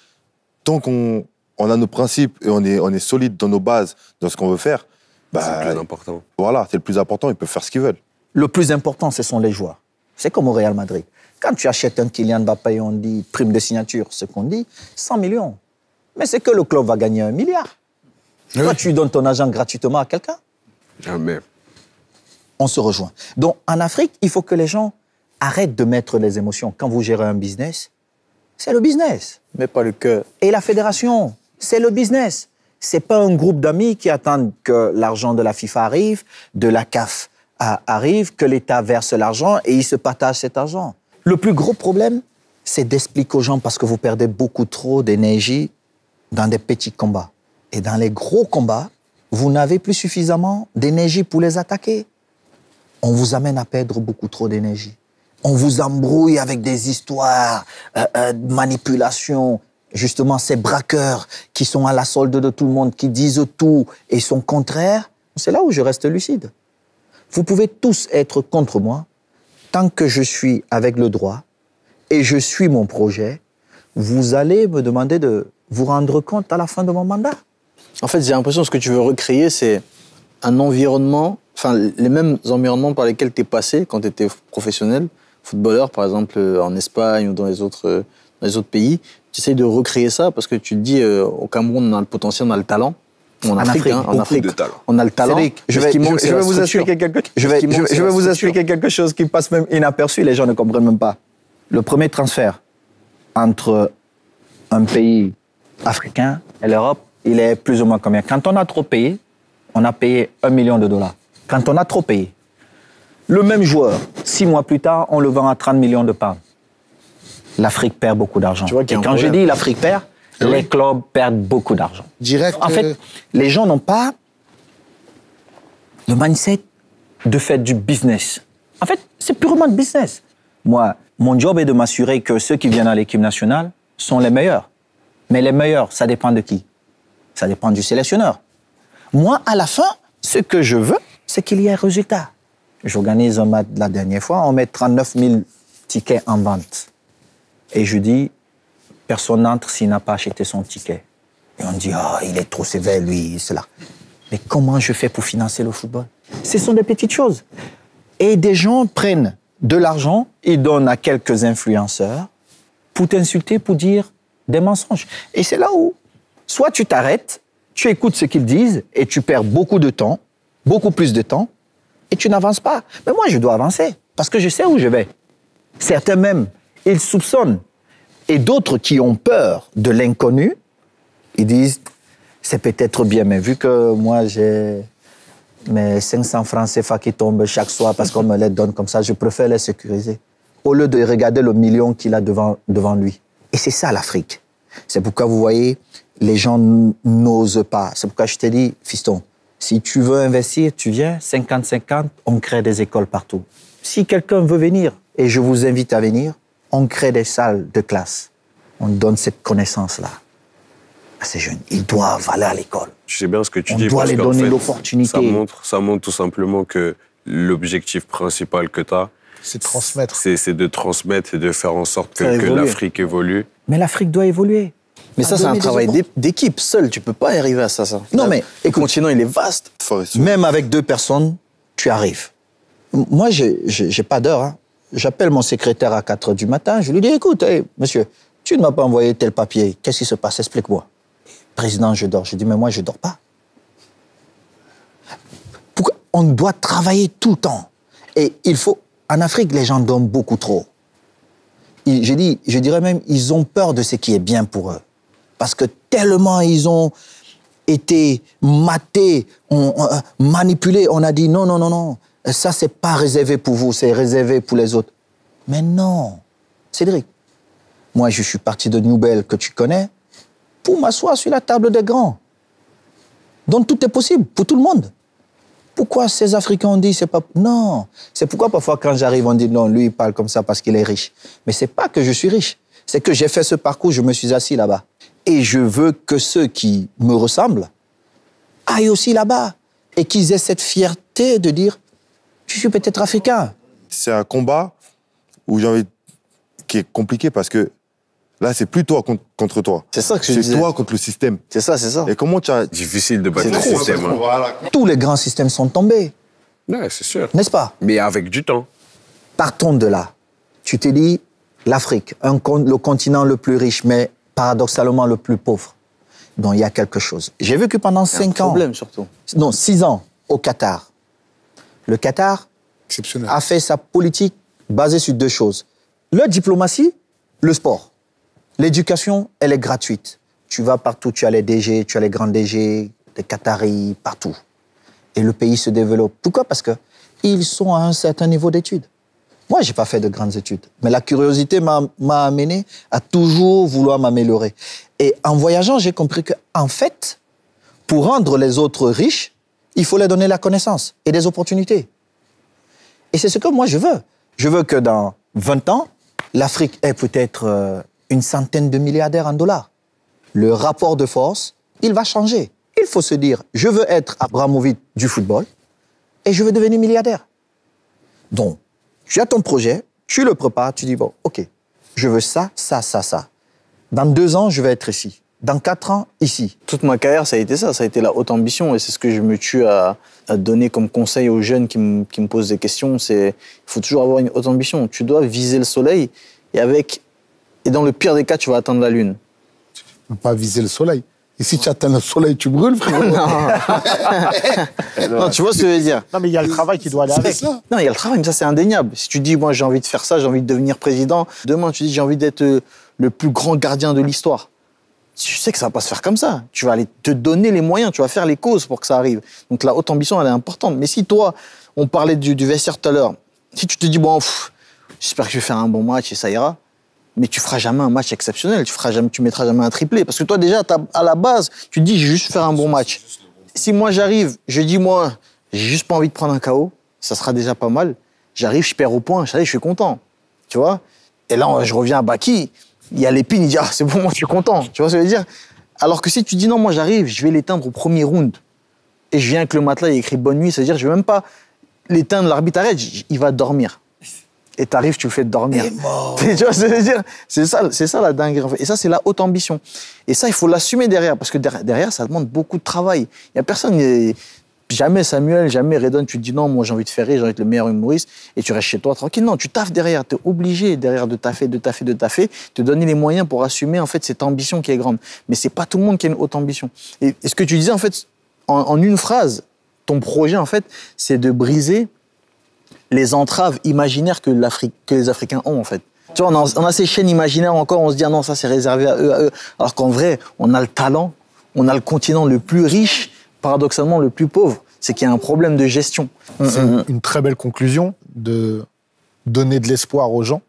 S3: Tant qu'on a nos principes et on est, solide dans nos bases, dans ce qu'on veut faire, bah, c'est le plus important. Voilà, c'est le plus important. Ils peuvent faire ce qu'ils veulent. Le plus important, ce sont les joueurs. C'est comme
S1: au Real Madrid. Quand tu achètes un Kylian Mbappé, on dit prime de signature, ce qu'on dit, 100 millions. Mais c'est que le club va gagner un milliard. Quand ah tu donnes ton agent gratuitement à quelqu'un Jamais. Ah, on se rejoint. Donc, en Afrique, il faut que les gens arrêtent de mettre les émotions. Quand vous gérez un business, c'est le business. Mais pas le cœur. Et la fédération, c'est le business. C'est pas un groupe d'amis qui attendent que l'argent de la FIFA arrive, de la CAF arrive, que l'État verse l'argent et ils se partagent cet argent. Le plus gros problème, c'est d'expliquer aux gens parce que vous perdez beaucoup trop d'énergie dans des petits combats. Et dans les gros combats, vous n'avez plus suffisamment d'énergie pour les attaquer. On vous amène à perdre beaucoup trop d'énergie on vous embrouille avec des histoires euh, euh manipulation. Justement, ces braqueurs qui sont à la solde de tout le monde, qui disent tout et sont contraires, c'est là où je reste lucide. Vous pouvez tous être contre moi tant que je suis avec le droit et je suis mon projet. Vous allez me demander de vous rendre compte à la fin de mon mandat. En fait, j'ai l'impression que ce que tu veux recréer, c'est
S2: un environnement, enfin les mêmes environnements par lesquels tu es passé quand tu étais professionnel, footballeur, par exemple euh, en Espagne ou dans les autres, euh, les autres pays, tu essayes de recréer ça parce que tu te dis euh, au Cameroun, on a le potentiel, on a le talent. En Afrique, hein, on a le talent. je vais, je, vais vous assurer quelque chose. Je vais, je, vais vous
S1: expliquer quelque chose qui passe même inaperçu. Les gens ne comprennent même pas. Le premier transfert entre un pays africain et l'Europe, il est plus ou moins combien Quand on a trop payé, on a payé un million de dollars. Quand on a trop payé, le même joueur, six mois plus tard, on le vend à 30 millions de pounds. L'Afrique perd beaucoup d'argent. Et quand je dis l'Afrique perd, ah les clubs perdent beaucoup d'argent. En fait, euh, les gens n'ont pas le mindset de faire du business. En fait, c'est purement de business. Moi, mon job est de m'assurer que ceux qui viennent à l'équipe nationale sont les meilleurs. Mais les meilleurs, ça dépend de qui Ça dépend du sélectionneur. Moi, à la fin, ce que je veux, c'est qu'il y ait un résultat. J'organise un match la dernière fois, on met 39 000 tickets en vente. Et je dis, personne n'entre s'il n'a pas acheté son ticket. Et on dit, ah, il est trop sévère, lui, cela. Mais comment je fais pour financer le football Ce sont des petites choses. Et des gens prennent de l'argent ils donnent à quelques influenceurs pour t'insulter, pour dire des mensonges. Et c'est là où, soit tu t'arrêtes, tu écoutes ce qu'ils disent et tu perds beaucoup de temps, beaucoup plus de temps, et tu n'avances pas. Mais moi, je dois avancer parce que je sais où je vais. Certains même, ils soupçonnent. Et d'autres qui ont peur de l'inconnu, ils disent, c'est peut-être bien, mais vu que moi, j'ai mes 500 francs CFA qui tombent chaque soir parce qu'on me les donne comme ça, je préfère les sécuriser. Au lieu de regarder le million qu'il a devant, devant lui. Et c'est ça l'Afrique. C'est pourquoi vous voyez, les gens n'osent pas. C'est pourquoi je te dis, fiston, si tu veux investir, tu viens, 50-50, on crée des écoles partout. Si quelqu'un veut venir, et je vous invite à venir, on crée des salles de classe. On donne cette connaissance-là à ces jeunes. Ils doivent aller à l'école.
S6: Je sais bien ce que tu dis. On doit parce donner l'opportunité. Ça montre, ça montre tout simplement que l'objectif principal que tu as, c'est de transmettre. C'est de transmettre et de faire en sorte que l'Afrique évolue.
S1: Mais l'Afrique doit évoluer.
S6: Mais ça, c'est un travail
S1: d'équipe. Seul, tu peux pas arriver à ça. ça. Non, mais. Le continent, il est vaste. Même avec deux personnes, tu arrives. Moi, je n'ai pas d'heure. Hein. J'appelle mon secrétaire à 4 h du matin. Je lui dis écoute, monsieur, tu ne m'as pas envoyé tel papier. Qu'est-ce qui se passe Explique-moi. Président, je dors. Je dis mais moi, je dors pas. Pourquoi on doit travailler tout le temps Et il faut. En Afrique, les gens dorment beaucoup trop. Je, dis, je dirais même, ils ont peur de ce qui est bien pour eux parce que tellement ils ont été matés, ont manipulé, euh, manipulés, on a dit non, non, non, non, ça c'est pas réservé pour vous, c'est réservé pour les autres. Mais non, Cédric, moi je suis parti de Nouvelle que tu connais pour m'asseoir sur la table des grands. Donc tout est possible pour tout le monde. Pourquoi ces Africains ont dit c'est pas non C'est pourquoi parfois quand j'arrive on dit non lui il parle comme ça parce qu'il est riche. Mais c'est pas que je suis riche, c'est que j'ai fait ce parcours, je me suis assis là-bas et je veux que ceux qui me ressemblent aillent aussi là-bas et qu'ils aient cette fierté de dire je suis peut-être africain.
S3: C'est un combat où j'ai envie qui est compliqué parce que là c'est plus toi contre, toi. C'est ça que je C'est toi contre le système. C'est ça, c'est ça. Et comment tu as difficile de battre le système. Hein.
S1: Hein. Tous les grands systèmes sont tombés. Ouais, c'est sûr. N'est-ce pas
S3: Mais avec du temps. Partons de là.
S1: Tu t'es dit l'Afrique, le continent le plus riche, mais paradoxalement le plus pauvre. dont il y a quelque chose. J'ai vu que pendant 5 ans. problème surtout. Non, 6 ans au Qatar. Le Qatar a fait sa politique basée sur deux choses. La diplomatie, le sport. L'éducation, elle est gratuite. Tu vas partout, tu as les DG, tu as les grands DG, les Qataris, partout. Et le pays se développe. Pourquoi Parce qu'ils sont à un certain niveau d'études. Moi, j'ai pas fait de grandes études, mais la curiosité m'a amené à toujours vouloir m'améliorer. Et en voyageant, j'ai compris que, en fait, pour rendre les autres riches, il faut leur donner la connaissance et des opportunités. Et c'est ce que moi je veux. Je veux que dans 20 ans, l'Afrique ait peut-être euh, une centaine de milliardaires en dollars. Le rapport de force, il va changer. Il faut se dire, je veux être Abramovic du football et je veux devenir milliardaire. Donc, tu as ton projet, tu le prépares, tu dis, bon, OK, je veux ça, ça, ça, ça. Dans deux ans, je vais être ici. Dans quatre ans, ici.
S2: Toute ma carrière, ça a été ça, ça a été la haute ambition et c'est ce que je me tue à, donner comme conseil aux jeunes qui, me, posent des questions. C'est, il faut toujours avoir une haute ambition. Tu dois viser le soleil et avec, et dans le pire des cas, tu vas atteindre la lune. Pas viser le soleil. Et si tu atteins le soleil, tu brûles, frérot. non. tu vois ce que je veux dire. Non, mais il y a le travail qui doit aller avec. Ça. Non, il y a le travail, mais ça, c'est indéniable. Si tu dis, moi, j'ai envie de faire ça, j'ai envie de devenir président, demain, tu dis, j'ai envie d'être euh, le plus grand gardien de l'histoire. Tu sais que ça va pas se faire comme ça. Tu vas aller te donner les moyens, tu vas faire les causes pour que ça arrive. Donc, la haute ambition, elle est importante. Mais si toi, on parlait du, du vestiaire tout à l'heure, si tu te dis, bon, j'espère que je vais faire un bon match et ça ira, mais tu feras jamais un match exceptionnel, tu feras jamais, tu mettras jamais un triplé, parce que toi déjà à la base, tu dis juste faire un bon match. Si moi j'arrive, je dis moi, j'ai juste pas envie de prendre un KO, ça sera déjà pas mal. J'arrive, je perds au point, je suis content, tu vois. Et là, je reviens à Baki, il y a l'épine, il dit ah, c'est bon, moi je suis content, tu vois ce que je veux dire. Alors que si tu dis non, moi j'arrive, je vais l'éteindre au premier round, et je viens avec le matelas, il écrit bonne nuit, c'est-à-dire je vais même pas l'éteindre, l'arbitre arrête, il va dormir et t'arrives, tu le fais dormir. tu vois je veux dire C'est ça, c'est ça la dinguerie. Et ça, c'est la haute ambition. Et ça, il faut l'assumer derrière, parce que derrière, ça demande beaucoup de travail. Il y a personne. jamais Samuel, jamais Redon, tu te dis non, moi j'ai envie de faire rire, j'ai envie de le meilleur humoriste, et tu restes chez toi tranquille. Non, tu taffes derrière, tu es obligé derrière de taffer, de taffer, de taffer, te donner les moyens pour assumer en fait cette ambition qui est grande. Mais c'est pas tout le monde qui a une haute ambition. Et, ce que tu disais en fait, en une phrase, ton projet en fait, c'est de briser les entraves imaginaires que, que les Africains ont, en fait. Tu vois, on a, ces chaînes imaginaires encore, on se dit, ah non, ça c'est réservé à eux, Alors qu'en vrai, on a le talent, on a le continent le plus riche, paradoxalement le plus pauvre. C'est qu'il y a un problème de gestion. Mm, c'est mm, mm. une, très belle conclusion de donner de l'espoir aux gens.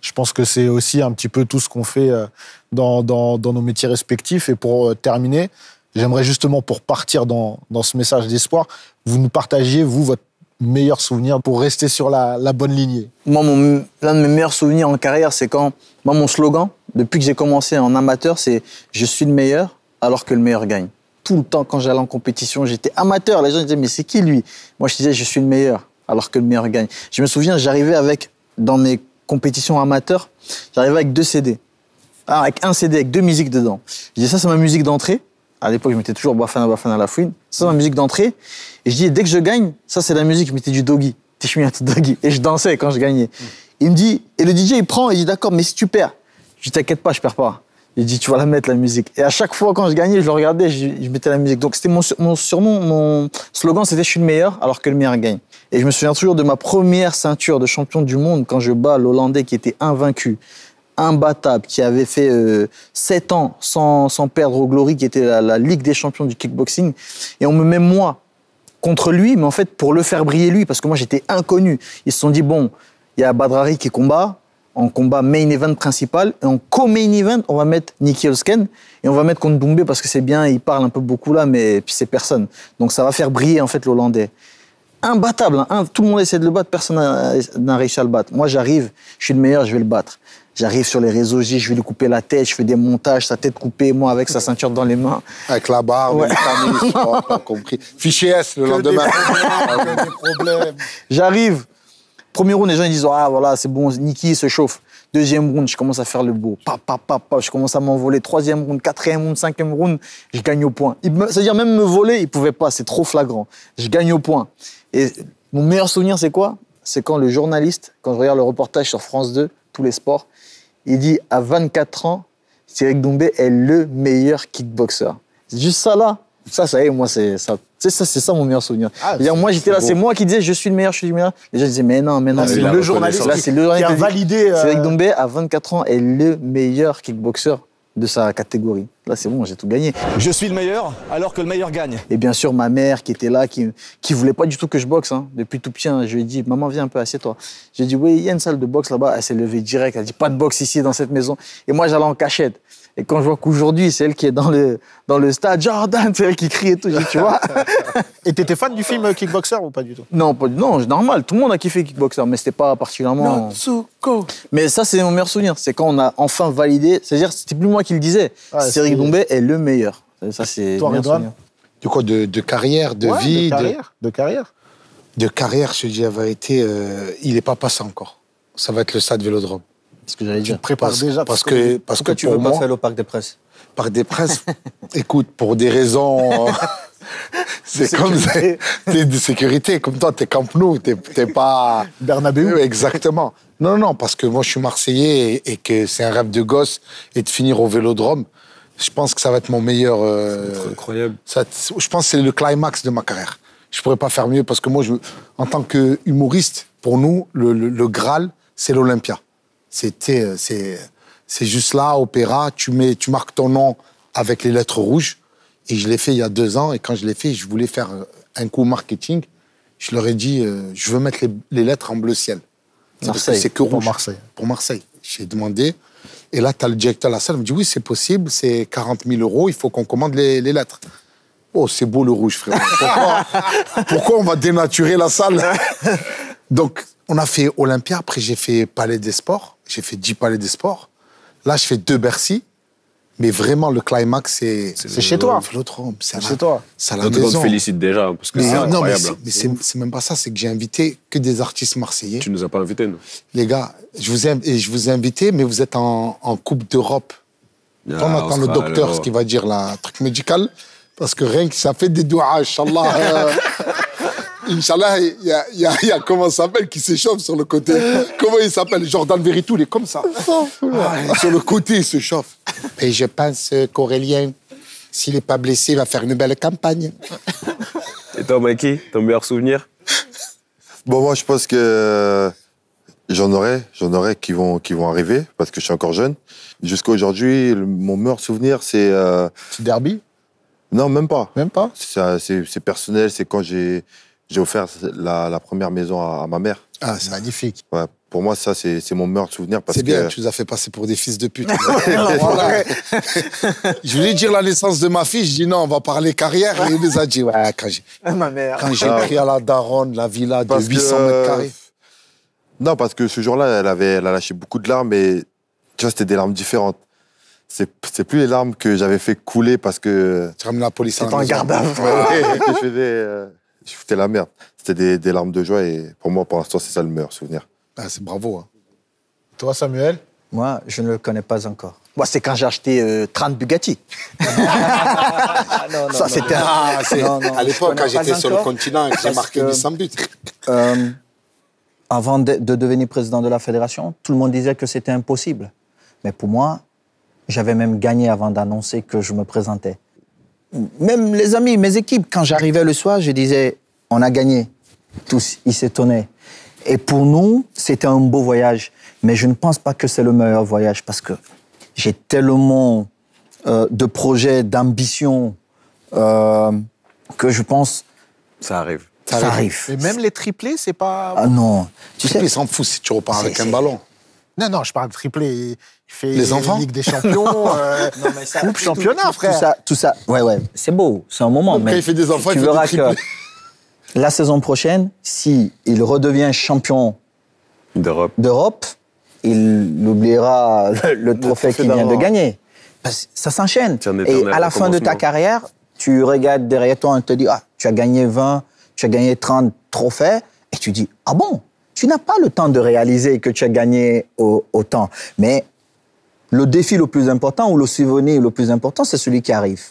S5: Je pense que c'est aussi un petit peu tout ce qu'on fait euh, dans, nos métiers respectifs. Et pour euh, terminer, j'aimerais justement, pour partir dans, dans ce message d'espoir, vous nous
S2: partagiez, vous, votre Meilleur souvenir pour rester sur la, bonne lignée Moi, l'un de mes meilleurs souvenirs en carrière, c'est quand. Moi, mon slogan, depuis que j'ai commencé en amateur, c'est Je suis le meilleur alors que le meilleur gagne. Tout le temps, quand j'allais en compétition, j'étais amateur. Les gens disaient Mais c'est qui lui Moi, je disais Je suis le meilleur alors que le meilleur gagne. Je me souviens, j'arrivais avec, dans mes compétitions amateurs, j'arrivais avec deux CD. Ah, avec un CD, avec deux musiques dedans. Je disais Ça, c'est ma musique d'entrée à l'époque, je mettais toujours Bafana Bafana la fouine. C'est ma musique d'entrée. Et je dis, dès que je gagne, ça c'est la musique, je mettais du doggy. doggy. Et je dansais quand je gagnais. Il me dit, et le DJ il prend et il dit, d'accord, mais si tu perds, je dis, t'inquiète pas, je perds pas. Il dit, tu vas la mettre la musique. Et à chaque fois quand je gagnais, je le regardais, je, mettais la musique. Donc c'était mon, mon surnom, mon slogan, c'était je suis le meilleur alors que le meilleur gagne. Et je me souviens toujours de ma première ceinture de champion du monde quand je bats l'Hollandais qui était invaincu imbattable, qui avait fait 7 euh, ans sans, perdre au Glory, qui était la, la, Ligue des champions du kickboxing. Et on me met moi contre lui, mais en fait pour le faire briller lui, parce que moi j'étais inconnu. Ils se sont dit, bon, il y a Badrari qui combat, en combat main event principal, et en co-main event, on va mettre Nicky Olsken, et on va mettre contre Doumbé, parce que c'est bien, il parle un peu beaucoup là, mais c'est personne. Donc ça va faire briller en fait l'Hollandais imbattable. Hein. Tout le monde essaie de le battre, personne n'a réussi à le battre. Moi, j'arrive, je suis le meilleur, je vais le battre. J'arrive sur les réseaux je vais lui couper la tête, je fais des montages, sa tête coupée, moi avec sa ceinture dans les mains.
S4: Avec la barbe, ouais.
S2: compris. Fichier S le lendemain. J'arrive. Premier round, les gens disent Ah voilà, c'est bon, Niki se chauffe. Deuxième round, je commence à faire le beau. Pa, pa, pa, pa, je commence à m'envoler. Troisième round, quatrième round, cinquième round, je gagne au point. C'est-à-dire même me voler, ils pouvait pas, c'est trop flagrant. Je gagne au point. Et mon meilleur souvenir, c'est quoi C'est quand le journaliste, quand je regarde le reportage sur France 2, tous les sports, il dit à 24 ans, Cyril Dombé est le meilleur kickboxer. C'est juste ça là. Ça, ça y est, moi, c'est ça. C'est ça, c'est ça mon meilleur souvenir. Ah, moi, j'étais là, c'est moi qui disais, je suis le meilleur, je suis le meilleur. Les gens disaient, mais non, mais non. Ah, c'est le journaliste là, qui, qui a validé. Euh... Cyril à 24 ans, est le meilleur kickboxer de sa catégorie. Là, c'est bon, j'ai tout gagné. Je suis le meilleur, alors que le meilleur gagne. Et bien sûr, ma mère qui était là, qui qui voulait pas du tout que je boxe. Hein. Depuis tout petit, hein, je lui ai dit, maman, viens un peu, assieds-toi. J'ai dit, oui, il y a une salle de boxe là-bas. Elle s'est levée direct. Elle dit, pas de boxe ici, dans cette maison. Et moi, j'allais en cachette. Et quand je vois qu'aujourd'hui, c'est elle qui est dans le, dans le stade, Jordan, c'est elle qui crie et tout, tu vois. et t'étais fan du film euh, Kickboxer ou pas du tout Non, pas, non, normal, tout le monde a kiffé Kickboxer, mais c'était pas particulièrement. Mais ça, c'est mon meilleur souvenir, c'est quand on a enfin validé, c'est-à-dire, c'était plus moi qui le disais, ouais, Cédric Dombé est le meilleur. Ça, c'est. Toi,
S4: De quoi de, de, carrière,
S2: de vie De carrière, de... carrière.
S4: De carrière, je dis la vérité, euh, il n'est pas passé encore. Ça va être le stade Vélodrome ce que j'allais dire. Tu prépares parce, déjà. Parce, que, parce que tu veux pas faire le Parc des Presses Parc des Presses, écoute, pour des raisons. Euh, c'est comme t'es de sécurité, comme toi, t'es Camp Nou, t'es pas. Bernabéu Exactement. Non, non, parce que moi, je suis Marseillais et, que c'est un rêve de gosse et de finir au Vélodrome. Je pense que ça va être mon meilleur. Euh, c'est incroyable. je pense que c'est le climax de ma carrière. Je pourrais pas faire mieux parce que moi, je, en tant que humoriste, pour nous, le, le Graal, c'est l'Olympia. C'était, euh, c'est, juste là, opéra, tu, mets, tu marques ton nom avec les lettres rouges. Et je l'ai fait il y a deux ans. Et quand je l'ai fait, je voulais faire euh, un coup marketing. Je leur ai dit, euh, je veux mettre les, lettres en bleu ciel. c'est que Pour Marseille. Pour Marseille. J'ai demandé. Et là, tu as le directeur de la salle, il me dit, oui, c'est possible, c'est 40 000 euros, il faut qu'on commande les, lettres. Oh, c'est beau le rouge, frère. Pourquoi, pourquoi on va dénaturer la salle Donc, on a fait Olympia, après j'ai fait Palais des Sports j'ai fait 10 palais des sports. Là, je fais deux Bercy. Mais vraiment, le climax, c'est. C'est chez toi.
S6: C'est chez toi. C'est à la maison. félicite déjà, parce que c'est incroyable. Non, mais
S4: c'est même pas ça, c'est que j'ai invité que des artistes marseillais. Tu nous as pas invités, nous Les gars, je vous ai, je vous ai invités, mais vous êtes en, en Coupe d'Europe. Ah, on attend le docteur, ce qu'il va dire, là, truc médical. Parce que rien que ça fait des doigts, Inch'Allah. Euh. Inch'Allah, il y, a, comment ça comment s'appelle, qui s'échauffe sur le côté. Comment il s'appelle Jordan Veritoul il est comme ça. sur le côté, il se chauffe. Et je pense qu'Aurélien, s'il n'est pas blessé, va faire une belle campagne.
S3: Et toi, Mikey, ton meilleur souvenir Bon, moi, je pense que euh, j'en aurai, j'en aurai qui vont, qui vont arriver, parce que je suis encore jeune. Jusqu'à aujourd'hui, mon meilleur souvenir, c'est... Euh, c'est derby non, même pas. Même pas C'est personnel, c'est quand j'ai j'ai offert la, première maison à, ma mère. Ah, c'est magnifique. Ouais, pour moi, ça, c'est mon meilleur souvenir. C'est bien, tu nous as fait passer pour des fils de pute.
S4: je voulais dire la naissance de ma fille, je dis non, on va parler carrière. Et il nous a dit, ouais, ah, quand j'ai pris à la daronne la villa de 800 mètres carrés.
S3: Non, parce que ce jour-là, elle, avait, elle a lâché beaucoup de larmes mais tu vois, c'était des larmes différentes c'est plus les larmes que j'avais fait couler parce que. Tu ramènes la police à la garde à je faisais, euh, je foutais la merde. C'était des, larmes de joie et pour moi, pour l'instant, c'est ça le meilleur souvenir. Ah, c'est bravo. Hein.
S2: Toi,
S1: Samuel Moi, je ne le connais pas encore.
S2: Moi, c'est quand j'ai acheté 30 euh, Bugatti. non, non, ça, c'était ah, À l'époque, quand j'étais sur le continent j'ai marqué 100
S1: buts. Euh, avant de, devenir président de la fédération, tout le monde disait que c'était impossible. Mais pour moi, j'avais même gagné avant d'annoncer que je me présentais même les amis, mes équipes, quand j'arrivais le soir, je disais, on a gagné. Tous, ils s'étonnaient. Et pour nous, c'était un beau voyage. Mais je ne pense pas que c'est le meilleur voyage parce que j'ai tellement euh, de projets, d'ambitions euh, que je pense.
S6: Ça arrive. Ça,
S1: arrive. Et même les triplés, c'est pas. Ah non. Tu sais, sais, s'en foutent si tu repars avec un ballon.
S5: Non, non, je parle de triplé. Il fait les enfants. Ligue des Champions, euh, coupe, championnat, frère. Tout ça,
S1: tout ça, ouais, ouais, c'est beau, c'est un moment. il fait des enfants, tu verras que la saison prochaine, si il redevient champion d'Europe, il oubliera le, trophée qu'il vient de gagner. Parce que ça s'enchaîne. Et à la fin de ta carrière, tu regardes derrière toi, on te dis, ah, tu as gagné 20, tu as gagné 30 trophées, et tu dis, ah bon tu n'as pas le temps de réaliser que tu as gagné autant. Mais le défi le plus important ou le souvenir le plus important, c'est celui qui arrive.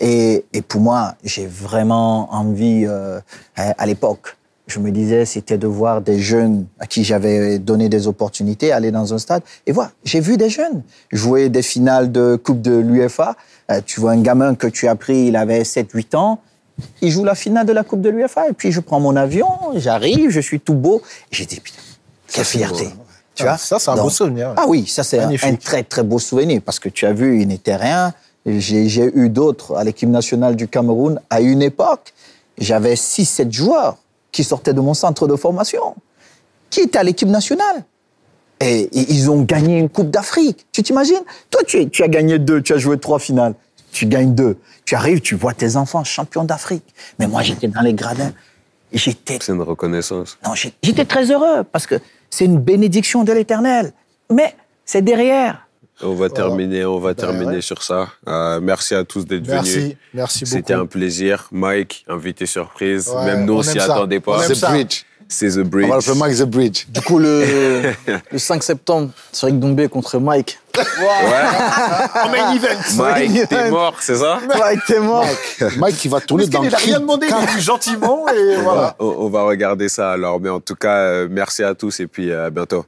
S1: Et, pour moi, j'ai vraiment envie, euh, à l'époque, je me disais, c'était de voir des jeunes à qui j'avais donné des opportunités, aller dans un stade. Et voilà, j'ai vu des jeunes jouer des finales de Coupe de l'UFA. Euh, tu vois un gamin que tu as pris, il avait 7-8 ans il joue la finale de la Coupe de l'UFA Et puis je prends mon avion, j'arrive, je suis tout beau. J'ai dit, putain, quelle fierté. Tu vois ça, c'est un beau souvenir. Ah oui, ça, c'est un, très, très beau souvenir parce que tu as vu, il n'était rien. J'ai eu d'autres à l'équipe nationale du Cameroun. À une époque, j'avais 6-7 joueurs qui sortaient de mon centre de formation, qui étaient à l'équipe nationale. Et, ils ont gagné une Coupe d'Afrique. Tu t'imagines Toi, tu as gagné deux, tu as joué trois finales tu gagnes deux. Tu arrives, tu vois tes enfants champions d'Afrique. Mais moi, j'étais dans les gradins. J'étais.
S6: C'est une reconnaissance.
S1: Non, j'étais très heureux parce que c'est une bénédiction de l'Éternel. Mais c'est derrière.
S6: On va terminer, on va ben terminer sur ça. Euh, merci à tous d'être venus. Merci, merci beaucoup. C'était un plaisir. Mike, invité surprise. Même nous, on s'y attendait pas c'est The Bridge. On va l'appeler Mike
S2: The Bridge. Du coup,
S6: le, le 5 septembre,
S2: c'est que Dombé contre Mike. Wow.
S1: Ouais. en main event. Mike, t'es mort,
S6: c'est
S2: ça Mike, t'es mort. Mike, qui va tourner dans le Il n'a rien demandé, il gentiment et voilà. On,
S6: on, va regarder ça alors. Mais en tout cas, euh, merci à tous et puis euh, à bientôt.